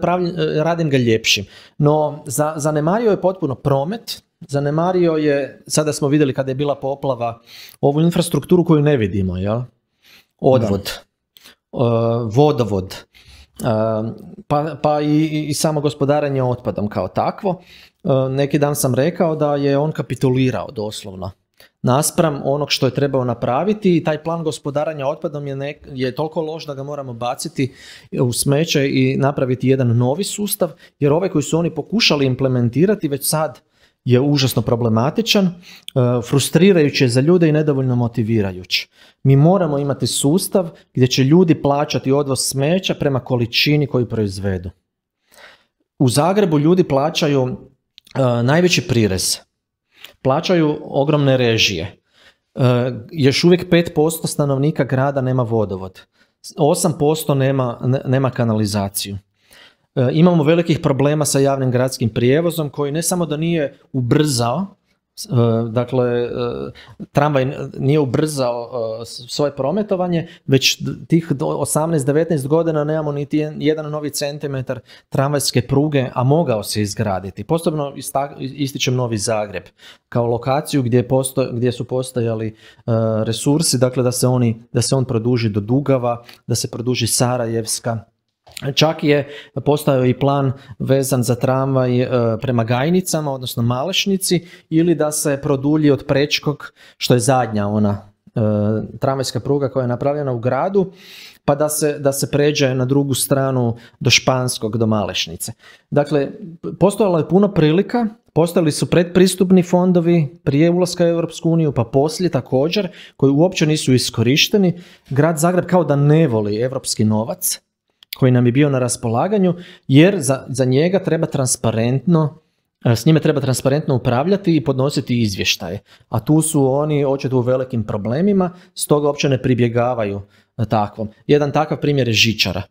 S2: radim ga ljepšim. No, zanemario je potpuno promet, zanemario je, sada smo vidjeli kada je bila poplava, ovu infrastrukturu koju ne vidimo, Odvod, vodovod, pa, pa i, i samo gospodarenje otpadom kao takvo. E, neki dan sam rekao da je on kapitulirao doslovno naspram onog što je trebao napraviti i taj plan gospodaranja otpadom je, je toliko loš da ga moramo baciti u smeće i napraviti jedan novi sustav jer ove koji su oni pokušali implementirati već sad je užasno problematičan, e, frustrirajući je za ljude i nedovoljno motivirajući. Mi moramo imati sustav gdje će ljudi plaćati odvoz smeća prema količini koju proizvedu. U Zagrebu ljudi plaćaju e, najveći prirez, plaćaju ogromne režije. E, još uvijek 5% stanovnika grada nema vodovod, 8% nema, nema kanalizaciju. E, imamo velikih problema sa javnim gradskim prijevozom koji ne samo da nije ubrzao, e, dakle e, tramvaj nije ubrzao svoje prometovanje, već tih 18-19 godina nemamo niti jedan novi centimetar tramvajske pruge, a mogao se izgraditi. Posebno ističem Novi Zagreb kao lokaciju gdje, su postojali resursi, dakle da se, oni, da se on produži do Dugava, da se produži Sarajevska, Čak je postao i plan vezan za tramvaj e, prema Gajnicama, odnosno Malešnici, ili da se produlji od Prečkog, što je zadnja ona e, tramvajska pruga koja je napravljena u gradu, pa da se, pređe na drugu stranu do Španskog, do Malešnice. Dakle, postojala je puno prilika, postojali su predpristupni fondovi prije ulaska u Europsku uniju, pa poslije također, koji uopće nisu iskorišteni. Grad Zagreb kao da ne voli europski novac, koji nam je bio na raspolaganju, jer za, za njega treba transparentno e, s njime treba transparentno upravljati i podnositi izvještaje. A tu su oni očito u velikim problemima, stoga uopće ne pribjegavaju e, takvom. Jedan takav primjer je žičara.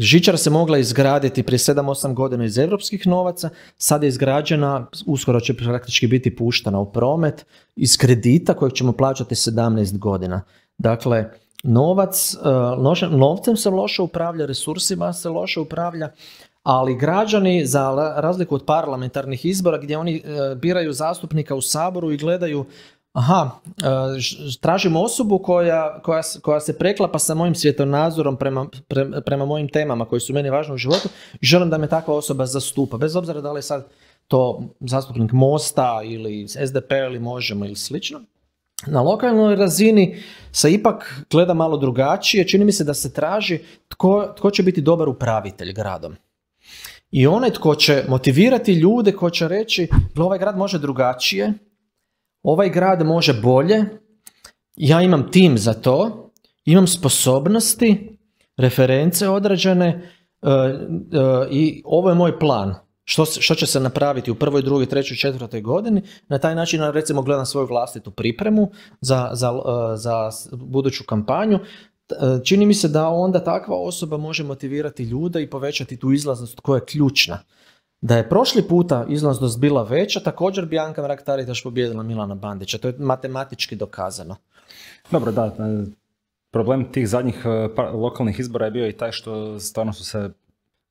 S2: Žičara se mogla izgraditi prije 7-8 godina iz europskih novaca, sad je izgrađena, uskoro će praktički biti puštena u promet, iz kredita kojeg ćemo plaćati 17 godina. Dakle, novac, e, novcem se loše upravlja, resursima se loše upravlja, ali građani za razliku od parlamentarnih izbora gdje oni e, biraju zastupnika u saboru i gledaju aha, e, tražim osobu koja, koja, koja se preklapa sa mojim svjetonazorom prema, prema mojim temama koji su meni važni u životu želim da me takva osoba zastupa, bez obzira da li je sad to zastupnik Mosta ili SDP p-a ili Možemo ili slično. Na lokalnoj razini se ipak gleda malo drugačije, čini mi se da se traži tko, tko će biti dobar upravitelj gradom. I onaj tko će motivirati ljude, ko će reći, ovaj grad može drugačije, ovaj grad može bolje, ja imam tim za to, imam sposobnosti, reference određene e, e, i ovo je moj plan. Što, što će se napraviti u prvoj, drugoj, trećoj, četvrtoj godini. Na taj način recimo gledam svoju vlastitu pripremu za, za, e, za buduću kampanju. E, čini mi se da onda takva osoba može motivirati ljude i povećati tu izlaznost koja je ključna. Da je prošli puta izlaznost bila veća, također bi Anka Mrak-Taritaš pobijedila Milana Bandića. To je matematički dokazano. Dobro, da. E, problem
S1: tih zadnjih pa,
S2: lokalnih izbora je bio i taj što stvarno su
S1: se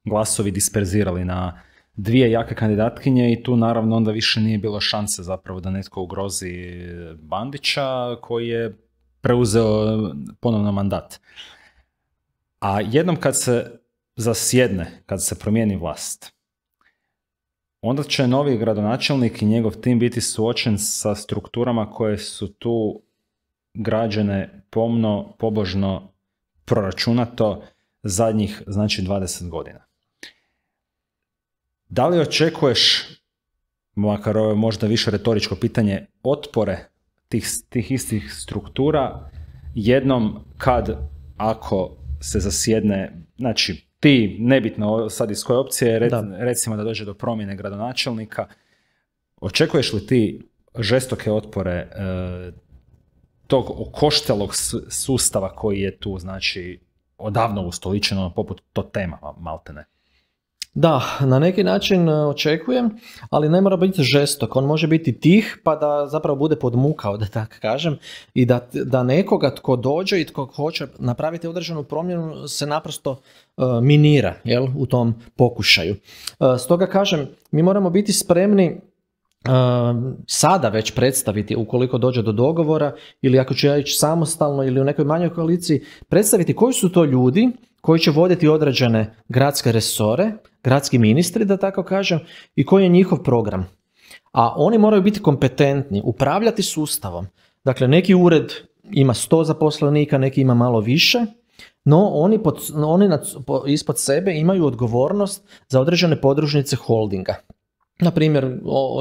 S1: glasovi disperzirali na dvije jake kandidatkinje i tu naravno onda više nije bilo šanse zapravo da netko ugrozi Bandića koji je preuzeo ponovno mandat. A jednom kad se zasjedne, kad se promijeni vlast, onda će novi gradonačelnik i njegov tim biti suočen sa strukturama koje su tu građene pomno, pobožno, proračunato zadnjih znači 20 godina. Da li očekuješ, makar ovo je možda više retoričko pitanje, otpore tih, tih istih struktura jednom kad, ako se zasjedne, znači ti, nebitno sad iz koje opcije, rec, da. recimo da dođe do promjene gradonačelnika, očekuješ li ti žestoke otpore e, tog okoštelog sustava koji je tu, znači, odavno ustoličeno, poput to tema, maltene?
S2: Da, na neki način e, očekujem, ali ne mora biti žestok, on može biti tih pa da zapravo bude podmukao, da tako kažem, i da, da nekoga tko dođe i tko hoće napraviti određenu promjenu se naprosto e, minira jel, u tom pokušaju. E, stoga kažem, mi moramo biti spremni sada već predstaviti ukoliko dođe do dogovora ili ako ću ja ići samostalno ili u nekoj manjoj koaliciji, predstaviti koji su to ljudi koji će voditi određene gradske resore, gradski ministri da tako kažem, i koji je njihov program. A oni moraju biti kompetentni, upravljati sustavom. Dakle, neki ured ima 100 zaposlenika, neki ima malo više, no oni, pod, oni ispod sebe imaju odgovornost za određene podružnice holdinga na primjer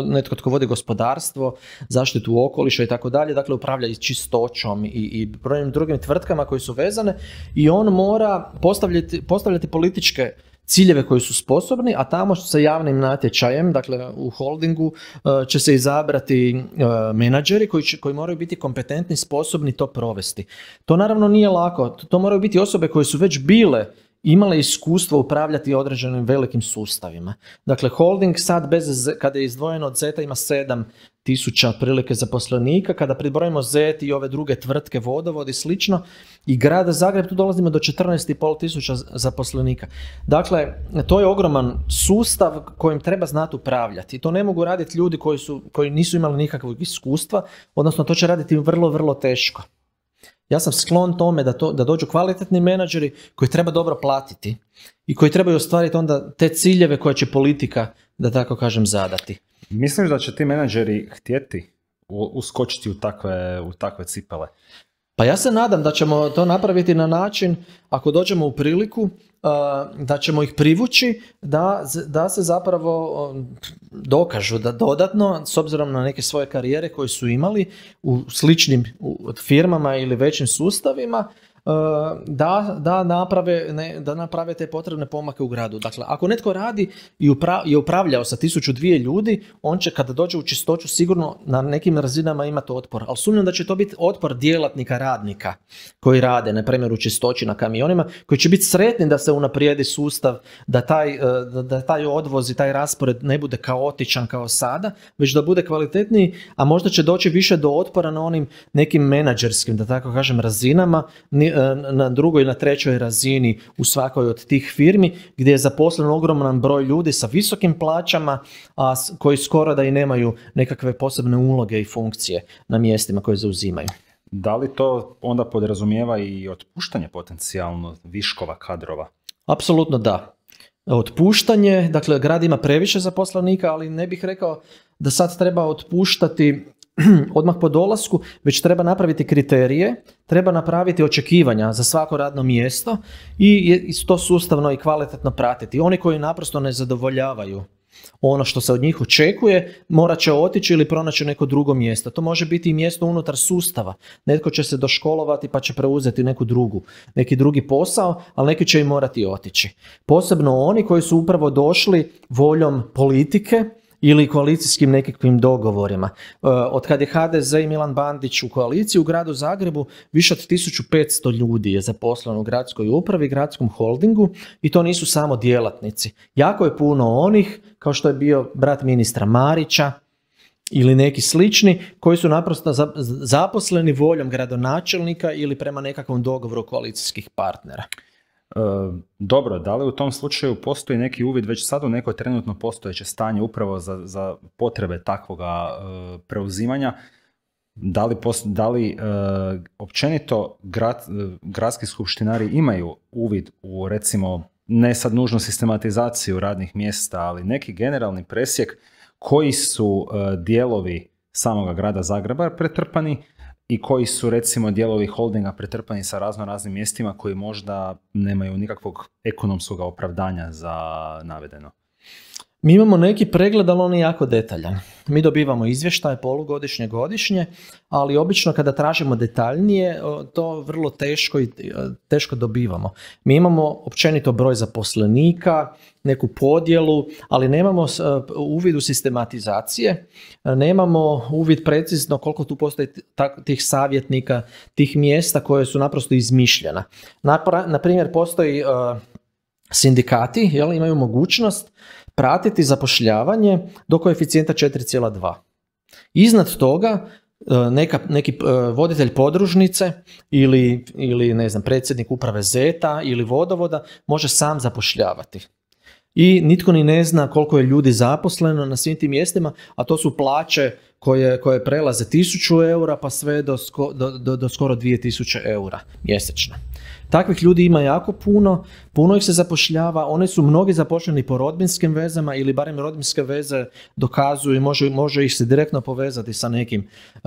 S2: netko tko vodi gospodarstvo, zaštitu okoliša i tako dalje, dakle upravlja i čistoćom i, i brojnim drugim tvrtkama koje su vezane i on mora postavljati, postavljati političke ciljeve koji su sposobni, a tamo sa javnim natječajem, dakle u holdingu, e, će se izabrati e, menadžeri koji, koji moraju biti kompetentni, sposobni to provesti. To naravno nije lako, to moraju biti osobe koje su već bile imale iskustvo upravljati određenim velikim sustavima. Dakle, holding sad, bez, kada je izdvojeno od Zeta, ima 7 tisuća prilike zaposlenika, kada pribrojimo ZET i ove druge tvrtke, vodovod i slično, i grada Zagreb, tu dolazimo do 14,5 tisuća zaposlenika. Dakle, to je ogroman sustav kojim treba znati upravljati. To ne mogu raditi ljudi koji, su, koji nisu imali nikakvog iskustva, odnosno to će raditi vrlo, vrlo teško. Ja sam sklon tome da, to, da dođu kvalitetni menadžeri koji treba dobro platiti i koji trebaju ostvariti onda te ciljeve koje će politika, da tako kažem, zadati. Misliš da će ti menadžeri htjeti uskočiti u takve, u takve cipele? Pa ja se nadam da ćemo to napraviti na način, ako dođemo u priliku, da ćemo ih privući da, da se zapravo dokažu da dodatno, s obzirom na neke svoje karijere koje su imali u sličnim firmama ili većim sustavima, E, da, da, naprave, ne, da naprave te potrebne pomake u gradu. Dakle, ako netko radi i upravljao sa tisuću dvije ljudi, on će kada dođe u čistoću sigurno na nekim razinama imati otpor. Ali sumnjam da će to biti otpor djelatnika radnika koji rade, na primjer u čistoći na kamionima, koji će biti sretni da se unaprijedi sustav, da taj, e, da taj odvoz i taj raspored ne bude kaotičan kao sada, već da bude kvalitetniji, a možda će doći više do otpora na onim nekim menadžerskim, da tako kažem, razinama, E, na drugoj i na trećoj razini u svakoj od tih firmi gdje je zaposlen ogroman broj ljudi sa visokim plaćama, a koji skoro da i nemaju nekakve posebne uloge i funkcije na mjestima koje zauzimaju. Da li to
S1: onda podrazumijeva i otpuštanje potencijalno viškova kadrova?
S2: Apsolutno da. Otpuštanje, dakle grad ima previše zaposlenika, ali ne bih rekao da sad treba otpuštati odmah po dolasku, već treba napraviti kriterije, treba napraviti očekivanja za svako radno mjesto i to sustavno i kvalitetno pratiti. Oni koji naprosto ne zadovoljavaju ono što se od njih očekuje, morat će otići ili pronaći neko drugo mjesto. To može biti i mjesto unutar sustava. Netko će se doškolovati pa će preuzeti neku drugu, neki drugi posao, ali neki će i morati otići. Posebno oni koji su upravo došli voljom politike, ili koalicijskim nekakvim dogovorima. E, od kad je HDZ i Milan Bandić u koaliciji u gradu Zagrebu više od 1500 ljudi je zaposleno u gradskoj upravi, gradskom holdingu i to nisu samo djelatnici. Jako je puno onih, kao što je bio brat ministra Marića, ili neki slični koji su naprosto zaposleni voljom gradonačelnika ili prema nekakvom dogovoru koalicijskih partnera.
S1: E, dobro, da li u tom slučaju postoji neki uvid već sad u neko trenutno postojeće stanje upravo za, za potrebe takvoga e, preuzimanja? Da li, da li e, općenito grad, gradski skupštinari imaju uvid u recimo ne sad nužnu sistematizaciju radnih mjesta, ali neki generalni presjek koji su dijelovi samoga grada Zagreba pretrpani i koji su recimo dijelovi holdinga pretrpani sa razno raznim mjestima koji možda nemaju nikakvog ekonomskog opravdanja
S2: za navedeno. Mi imamo neki pregled, ali on je jako detaljan. Mi dobivamo izvještaje polugodišnje, godišnje, ali obično kada tražimo detaljnije, to vrlo teško, i, e, teško dobivamo. Mi imamo općenito broj zaposlenika, neku podjelu, ali nemamo e, uvid u sistematizacije, e, nemamo uvid precizno koliko tu postoji tih savjetnika, tih mjesta koje su naprosto izmišljena. Na primjer, postoji sindikati, jel, imaju mogućnost pratiti zapošljavanje do koeficijenta 4,2. Iznad toga e, neka, neki e, voditelj podružnice ili, ili ne znam, predsjednik uprave ZETA ili vodovoda može sam zapošljavati. I nitko ni ne zna koliko je ljudi zaposleno na svim tim mjestima, a to su plaće koje, koje prelaze 1000 eura pa sve do, sko, do, do, do skoro 2000 eura mjesečno. Takvih ljudi ima jako puno, puno ih se zapošljava, one su mnogi zapošljeni po rodbinskim vezama ili barem rodbinske veze dokazuju i može, može ih se direktno povezati sa nekim, eh,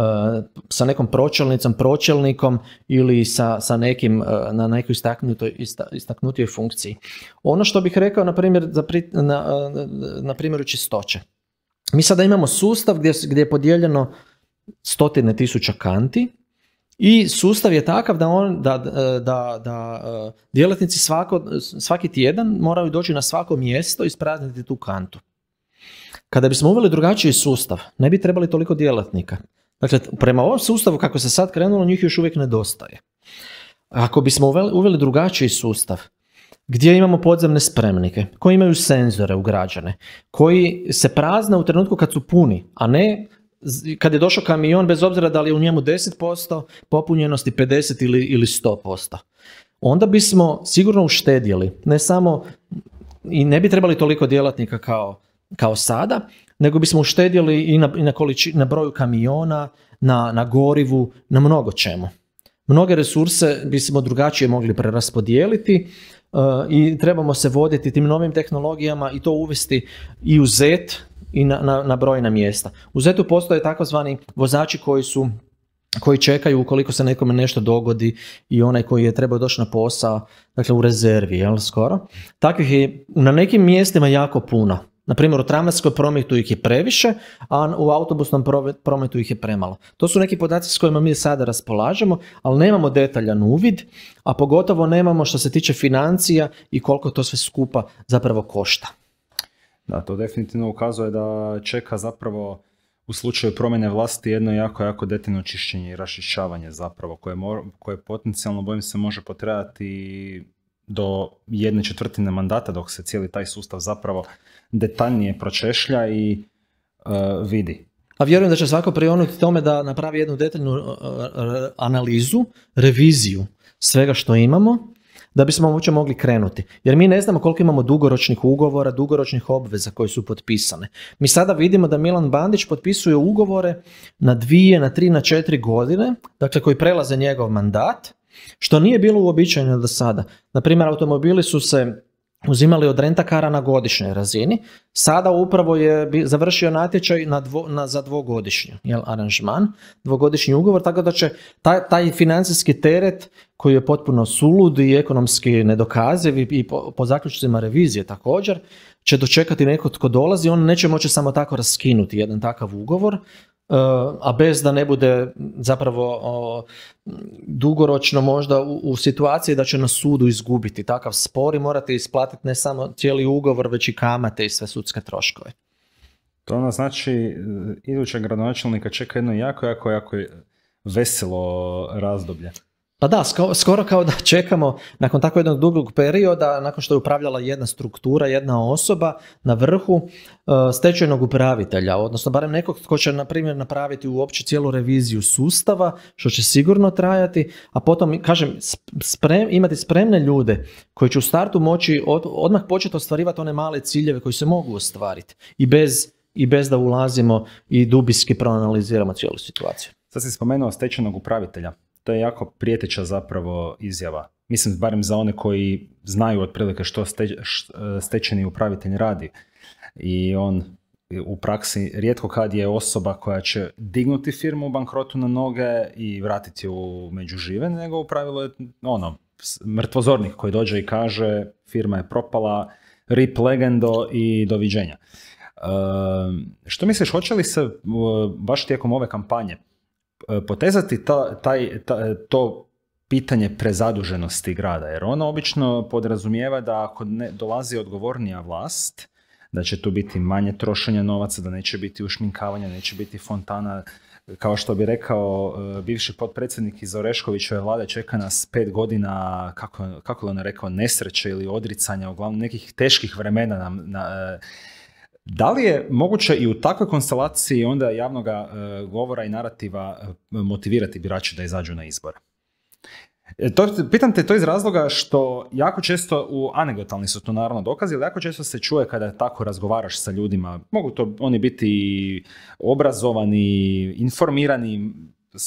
S2: sa nekom pročelnicom, pročelnikom ili sa, sa nekim eh, na nekoj istaknutoj, istaknutijoj funkciji. Ono što bih rekao, na primjer, za pri, na, eh, primjeru čistoće. Mi sada imamo sustav gdje, gdje je podijeljeno stotine tisuća kanti i sustav je takav da, on, da, da, da e, djelatnici svako, svaki tjedan moraju doći na svako mjesto i isprazniti tu kantu. Kada bismo uveli drugačiji sustav, ne bi trebali toliko djelatnika. Dakle, prema ovom sustavu kako se sad krenulo, njih još uvijek nedostaje. Ako bismo uveli, uveli drugačiji sustav, gdje imamo podzemne spremnike, koji imaju senzore ugrađene, koji se prazne u trenutku kad su puni, a ne kad je došao kamion, bez obzira da li je u njemu 10%, popunjenosti 50 ili, ili 100%. Onda bismo sigurno uštedjeli, ne samo, i ne bi trebali toliko djelatnika kao, kao sada, nego bismo uštedjeli i na, i na, na broju kamiona, na, na gorivu, na mnogo čemu. Mnoge resurse bismo drugačije mogli preraspodijeliti, eh, i trebamo se voditi tim novim tehnologijama i to uvesti i u ZET, i na, na, na brojna mjesta. U Zetu postoje takozvani vozači koji su koji čekaju ukoliko se nekome nešto dogodi i onaj koji je trebao doći na posao, dakle u rezervi, jel, skoro. Takvih je na nekim mjestima jako puno. Na primjer, u tramvajskom prometu ih je previše, a u autobusnom prometu ih je premalo. To su neki podaci s kojima mi sada raspolažemo, ali nemamo detaljan uvid, a pogotovo nemamo što se tiče financija i koliko to sve skupa zapravo košta.
S1: Da, to definitivno ukazuje da čeka zapravo u slučaju promjene vlasti jedno jako, jako detaljno čišćenje i rašišćavanje zapravo, koje, koje potencijalno, bojim se, može potrebati do jedne četvrtine mandata dok se cijeli taj sustav zapravo detaljnije pročešlja i e, vidi.
S2: A vjerujem da će svako prionuti tome da napravi jednu detaljnu e, e, analizu, reviziju svega što imamo da bismo uopće mogli krenuti. Jer mi ne znamo koliko imamo dugoročnih ugovora, dugoročnih obveza koje su potpisane. Mi sada vidimo da Milan Bandić potpisuje ugovore na dvije, na tri, na četiri godine, dakle koji prelaze njegov mandat, što nije bilo uobičajeno do sada. Naprimjer, automobili su se uzimali od rentakara na godišnjoj razini. Sada upravo je završio natječaj na na, za dvogodišnju, jel, aranžman, dvogodišnji ugovor, tako da će taj, taj financijski teret koji je potpuno sulud i ekonomski nedokaziv i, po, zaključcima revizije također, će dočekati neko tko dolazi, on neće moći samo tako raskinuti jedan takav ugovor, Eh, a bez da ne bude zapravo dugoročno možda u, situaciji da će na sudu izgubiti takav spor i morate isplatiti ne samo cijeli ugovor, već i kamate i sve sudske troškove.
S1: To ono znači, eh,
S2: idućeg gradonačelnika čeka jedno jako, jako, jako veselo razdoblje. Pa da, skoro kao da čekamo nakon tako jednog dugog perioda, nakon što je upravljala jedna struktura, jedna osoba na vrhu e, stečajnog upravitelja, odnosno barem nekog tko će na primjer napraviti uopće cijelu reviziju sustava, što će sigurno trajati, a potom, kažem, sprem, imati spremne ljude koji će u startu moći odmah početi ostvarivati one male ciljeve koji se mogu ostvariti i bez, i bez da ulazimo i dubinski proanaliziramo cijelu situaciju.
S1: Sad si spomenuo stečajnog upravitelja to je jako prijeteća zapravo izjava. Mislim, barem za one koji znaju otprilike što stečeni upravitelj radi. I on u praksi rijetko kad je osoba koja će dignuti firmu u bankrotu na noge i vratiti u među žive, nego u pravilu je ono, mrtvozornik koji dođe i kaže firma je propala, rip legendo i doviđenja. Ehm, što misliš, hoće li se baš tijekom ove kampanje E, potezati taj, to pitanje prezaduženosti grada, jer ono obično podrazumijeva da ako ne dolazi odgovornija vlast, da će tu biti manje trošenja novaca, da neće biti ušminkavanja, neće biti fontana, kao što bi rekao e, bivši potpredsjednik iz Oreškovićeve vlade, čeka nas pet godina, kako, kako je on rekao, nesreće ili odricanja, uglavnom nekih teških vremena nam na, e, da li je moguće i u takvoj konstelaciji onda javnog e, govora i narativa e, motivirati birače da izađu na izbore? E, to, pitam te to iz razloga što jako često u anegotalni su to naravno dokazi, ali jako često se čuje kada tako razgovaraš sa ljudima, mogu to oni biti obrazovani, informirani,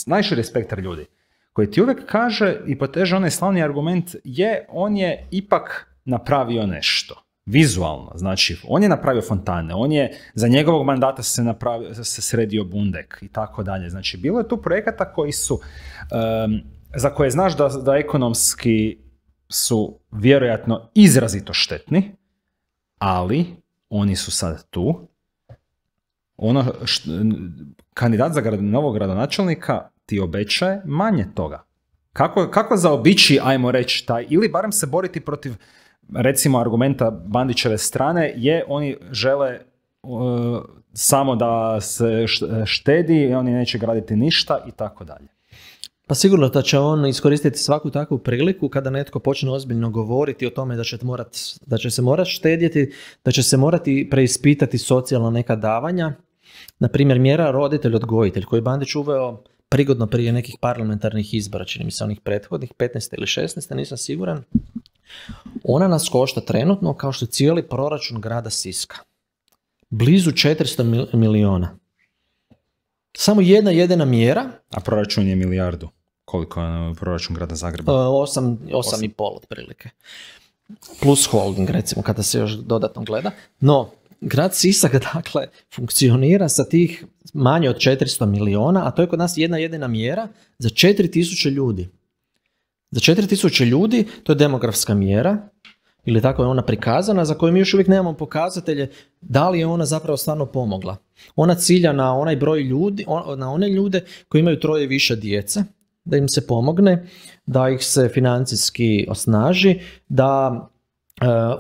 S1: najširi spektar ljudi, koji ti uvijek kaže i poteže onaj slavni argument je on je ipak napravio nešto vizualno. Znači, on je napravio fontane, on je, za njegovog mandata se, napravio, se sredio bundek i tako dalje. Znači, bilo je tu projekata koji su, za koje znaš da, da ekonomski su vjerojatno izrazito štetni, ali oni su sad tu. Ono kandidat za grad, novog gradonačelnika ti obećaje manje toga. Kako, kako zaobići, ajmo reći, taj, ili barem se boriti protiv recimo argumenta Bandićeve strane je oni žele e, samo da se štedi, oni neće graditi ništa i tako dalje.
S2: Pa sigurno da će on iskoristiti svaku takvu priliku kada netko počne ozbiljno govoriti o tome da će, morat, da će se morat štedjeti, da će se morati preispitati socijalna neka davanja. Na primjer, mjera roditelj-odgojitelj koji je Bandić uveo prigodno prije nekih parlamentarnih izbora, čini mi se onih prethodnih, 15. ili 16. nisam siguran, ona nas košta trenutno kao što je cijeli proračun grada Siska. Blizu 400 miliona. Samo jedna jedina mjera. A proračun je milijardu. Koliko je proračun grada Zagreba? 8, e, 8 i otprilike. Plus holding recimo kada se još dodatno gleda. No, grad Sisak dakle funkcionira sa tih manje od 400 miliona, a to je kod nas jedna jedina mjera za 4000 ljudi. Za 4000 ljudi to je demografska mjera, ili tako je ona prikazana, za koju mi još uvijek nemamo pokazatelje da li je ona zapravo stvarno pomogla. Ona cilja na onaj broj ljudi, na one ljude koji imaju troje više djece, da im se pomogne, da ih se financijski osnaži, da e,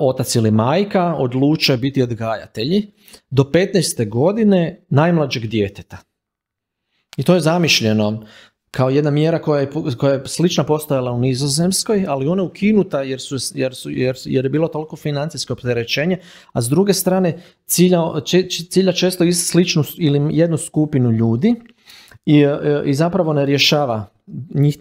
S2: otac ili majka odluče biti odgajatelji do 15. godine najmlađeg djeteta. I to je zamišljeno kao jedna mjera koja je, koja je slična postojala u Nizozemskoj, ali ona je ukinuta jer, su, jer, su, jer, je bilo toliko financijsko opterećenje, a s druge strane cilja, cilja često i sličnu ili jednu skupinu ljudi i, e, i zapravo ne rješava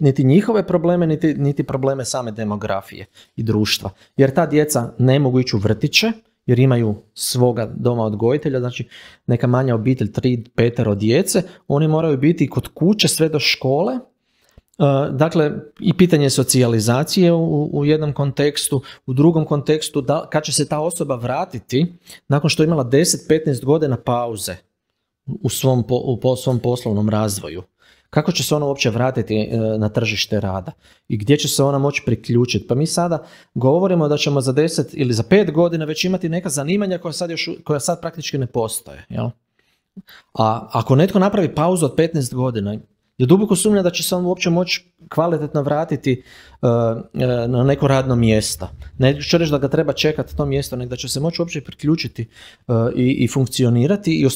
S2: niti njihove probleme, niti, niti probleme same demografije i društva. Jer ta djeca ne mogu ići u vrtiće, jer imaju svoga doma odgojitelja, znači neka manja obitelj, tri, petero djece, oni moraju biti kod kuće sve do škole, e, Dakle, i pitanje socijalizacije u, u jednom kontekstu, u drugom kontekstu, da, kad će se ta osoba vratiti nakon što je imala 10-15 godina pauze u svom, u svom poslovnom razvoju. Kako će se ona uopće vratiti e, na tržište rada i gdje će se ona moći priključiti? Pa mi sada govorimo da ćemo za 10 ili za pet godina već imati neka zanimanja koja sad, još, koja sad praktički ne postoje. A ako netko napravi pauzu od 15 godina, je duboko sumnja da će se on uopće moći kvalitetno vratiti e, e, na neko radno mjesto. Neću reći da ga treba čekati to mjesto, nego da će se moći uopće priključiti i, funkcionirati i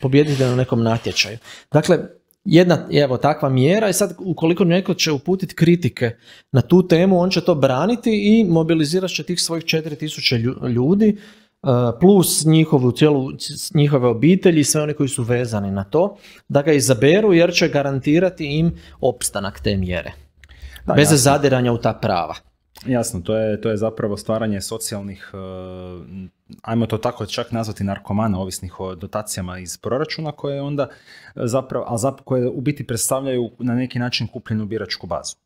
S2: pobjediti na nekom natječaju. Dakle, jedna evo takva mjera i sad ukoliko neko će uputiti kritike na tu temu, on će to braniti i mobilizirat će tih svojih 4000 ljudi e, plus njihovu cijelu, njihove obitelji i sve oni koji su vezani na to, da ga izaberu jer će garantirati im opstanak te mjere. bez zadiranja u ta prava.
S1: Jasno, to je, to je zapravo stvaranje socijalnih, e, ajmo to tako čak nazvati narkomana, ovisnih o dotacijama iz proračuna koje onda e, zapravo, a zapravo, koje u biti predstavljaju na neki način kupljenu biračku bazu.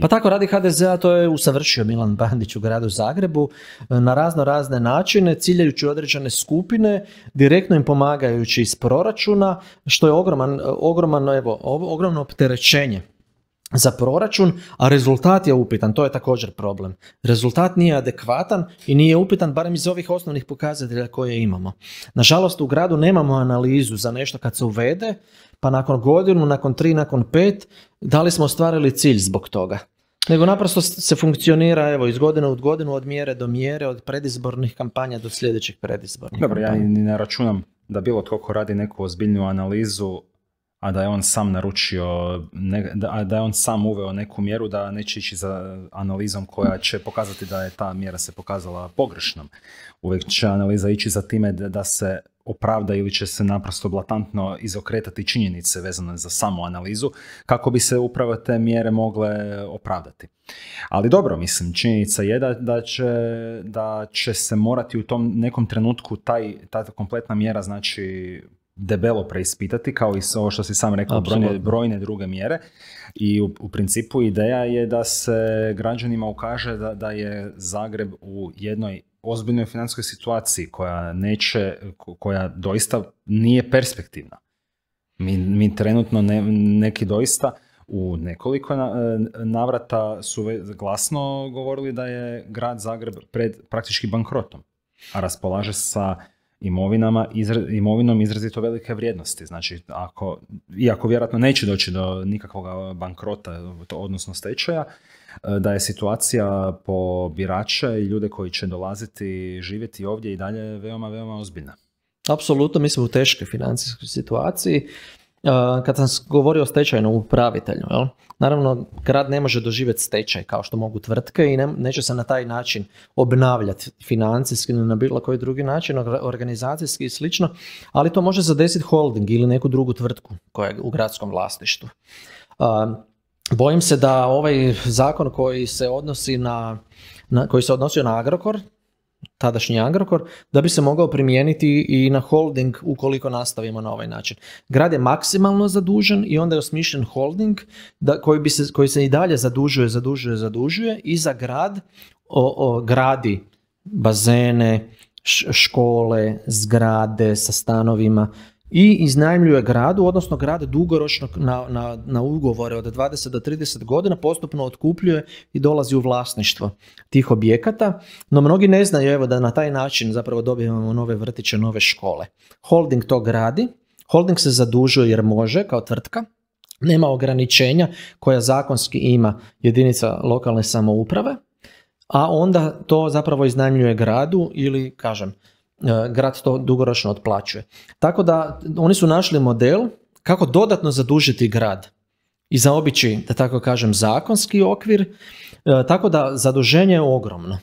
S2: Pa tako radi HDZ-a, to je usavršio Milan Bandić u gradu Zagrebu e, na razno razne načine, ciljajući određene skupine, direktno im pomagajući iz proračuna, što je ogromno opterećenje za proračun, a rezultat je upitan, to je također problem. Rezultat nije adekvatan i nije upitan barem iz ovih osnovnih pokazatelja koje imamo. Nažalost u gradu nemamo analizu za nešto kad se uvede, pa nakon godinu, nakon tri, nakon pet, da li smo ostvarili cilj zbog toga. Nego naprosto se funkcionira evo iz godine u godinu od mjere do mjere, od predizbornih kampanja do sljedećih predizbornih Dobro, ja ni
S1: ne računam da bilo tko ko radi neku ozbiljnu analizu a da je on sam naručio, da, da je on sam uveo neku mjeru da neće ići za analizom koja će pokazati da je ta mjera se pokazala pogrešnom. Uvijek će analiza ići za time da, se opravda ili će se naprosto blatantno izokretati činjenice vezane za samu analizu kako bi se upravo te mjere mogle opravdati. Ali dobro, mislim, činjenica je da, da, će, da će se morati u tom nekom trenutku taj, ta kompletna mjera znači debelo preispitati, kao i ovo što si sam rekao, brojne, brojne druge mjere. I u, principu ideja je da se građanima ukaže da, da je Zagreb u jednoj ozbiljnoj financijskoj situaciji koja neće, koja doista nije perspektivna. Mi, mi trenutno ne, neki doista u nekoliko e, navrata su glasno govorili da je grad Zagreb pred praktički bankrotom, a raspolaže sa imovinama, imovinom izrazito velike vrijednosti. Znači, ako, iako vjerojatno neće doći do nikakvog bankrota, odnosno stečaja, e, da je situacija po birača i ljude koji će dolaziti živjeti ovdje i dalje veoma, veoma ozbiljna.
S2: Apsolutno, mi smo u teškoj financijskoj situaciji. Eh, kad sam govorio o stečajnom upravitelju, jel? naravno grad ne može doživjeti stečaj kao što mogu tvrtke i ne, neće se na taj način obnavljati financijski ili na bilo koji drugi način, organizacijski i slično, ali to može zadesiti holding ili neku drugu tvrtku koja je u gradskom vlasništvu. Eh, bojim se da ovaj zakon koji se odnosi na, na koji se odnosio na Agrokor, tadašnji Agrokor, da bi se mogao primijeniti i na holding ukoliko nastavimo na ovaj način. Grad je maksimalno zadužen i onda je osmišljen holding da, koji, bi se, koji se i dalje zadužuje, zadužuje, zadužuje i za grad o, o, gradi bazene, škole, zgrade sa stanovima, i iznajmljuje gradu, odnosno grad dugoročno na, na, na ugovore od 20 do 30 godina postupno otkupljuje i dolazi u vlasništvo tih objekata, no mnogi ne znaju evo da na taj način zapravo dobivamo nove vrtiće, nove škole. Holding to gradi, holding se zadužuje jer može kao tvrtka, nema ograničenja koja zakonski ima jedinica lokalne samouprave, a onda to zapravo iznajmljuje gradu ili kažem E, grad to dugoročno otplaćuje. Tako da oni su našli model kako dodatno zadužiti grad i zaobići, da tako kažem, zakonski okvir, e, tako da zaduženje je ogromno.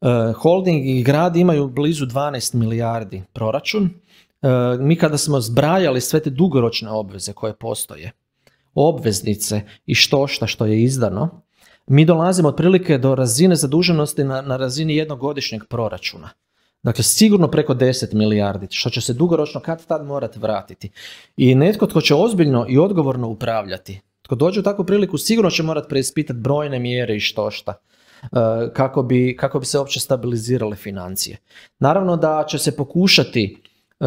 S2: E, holding i grad imaju blizu 12 milijardi proračun. Mi kada smo zbrajali sve te dugoročne obveze koje postoje, obveznice i što šta što je izdano, mi dolazimo otprilike do razine zaduženosti na, na razini jednogodišnjeg proračuna. Dakle, sigurno preko 10 milijardi, što će se dugoročno kad tad morati vratiti. I netko tko će ozbiljno i odgovorno upravljati, tko dođe u takvu priliku, sigurno će morati preispitati brojne mjere i što šta. E, kako bi, kako bi se uopće stabilizirale financije. Naravno da će se pokušati e,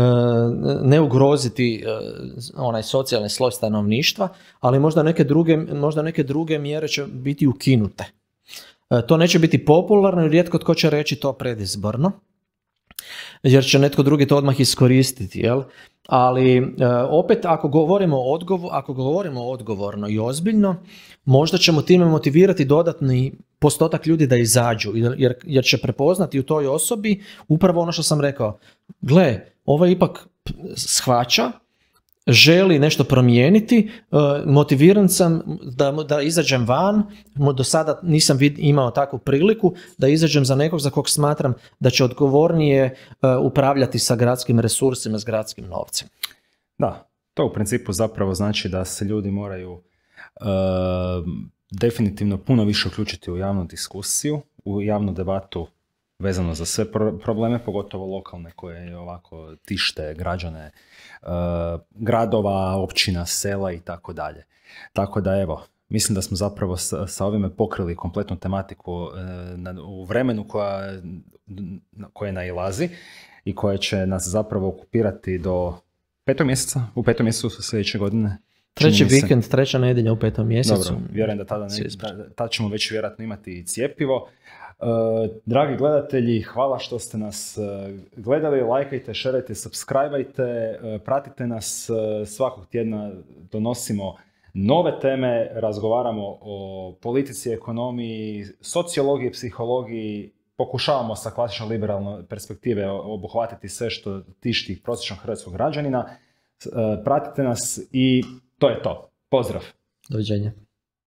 S2: ne ugroziti e, onaj socijalni sloj stanovništva, ali možda neke druge, možda neke druge mjere će biti ukinute. To neće biti popularno i rijetko tko će reći to predizborno, jer će netko drugi to odmah iskoristiti, jel? Ali e, opet ako govorimo, ako govorimo odgovorno i ozbiljno, možda ćemo time motivirati dodatni postotak ljudi da izađu, jer, jer će prepoznati u toj osobi upravo ono što sam rekao. Gle, ovo ipak shvaća, želi nešto promijeniti, e, motiviran sam da, da izađem van, do sada nisam vid, imao takvu priliku, da izađem za nekog za kog smatram da će odgovornije e, upravljati sa gradskim resursima, s gradskim novcem. Da, to u
S1: principu zapravo znači da se ljudi moraju e, definitivno puno više uključiti u javnu diskusiju, u javnu debatu vezano za sve probleme, pogotovo lokalne koje ovako tište građane Eh, gradova, općina, sela i tako dalje. Tako da evo, mislim da smo zapravo sa, ovime pokrili kompletnu tematiku eh, u vremenu koja, koje najlazi i koja će nas zapravo okupirati do petog mjeseca, u petom mjesecu
S2: sljedeće godine. Treći vikend, treća nedjelja u petom mjesecu. Dobro, vjerujem
S1: da tada, ćemo već vjerojatno imati i cijepivo. Eh, dragi gledatelji, hvala što ste nas eh, gledali, lajkajte, šerajte, subscribeajte, eh, pratite nas svakog tjedna, donosimo nove teme, razgovaramo o politici, ekonomiji, sociologiji, psihologiji, pokušavamo sa klasično liberalne perspektive obuhvatiti sve što tišti prosječnog hrvatskog građanina. Pratite nas i to je to. Pozdrav. Doviđenja.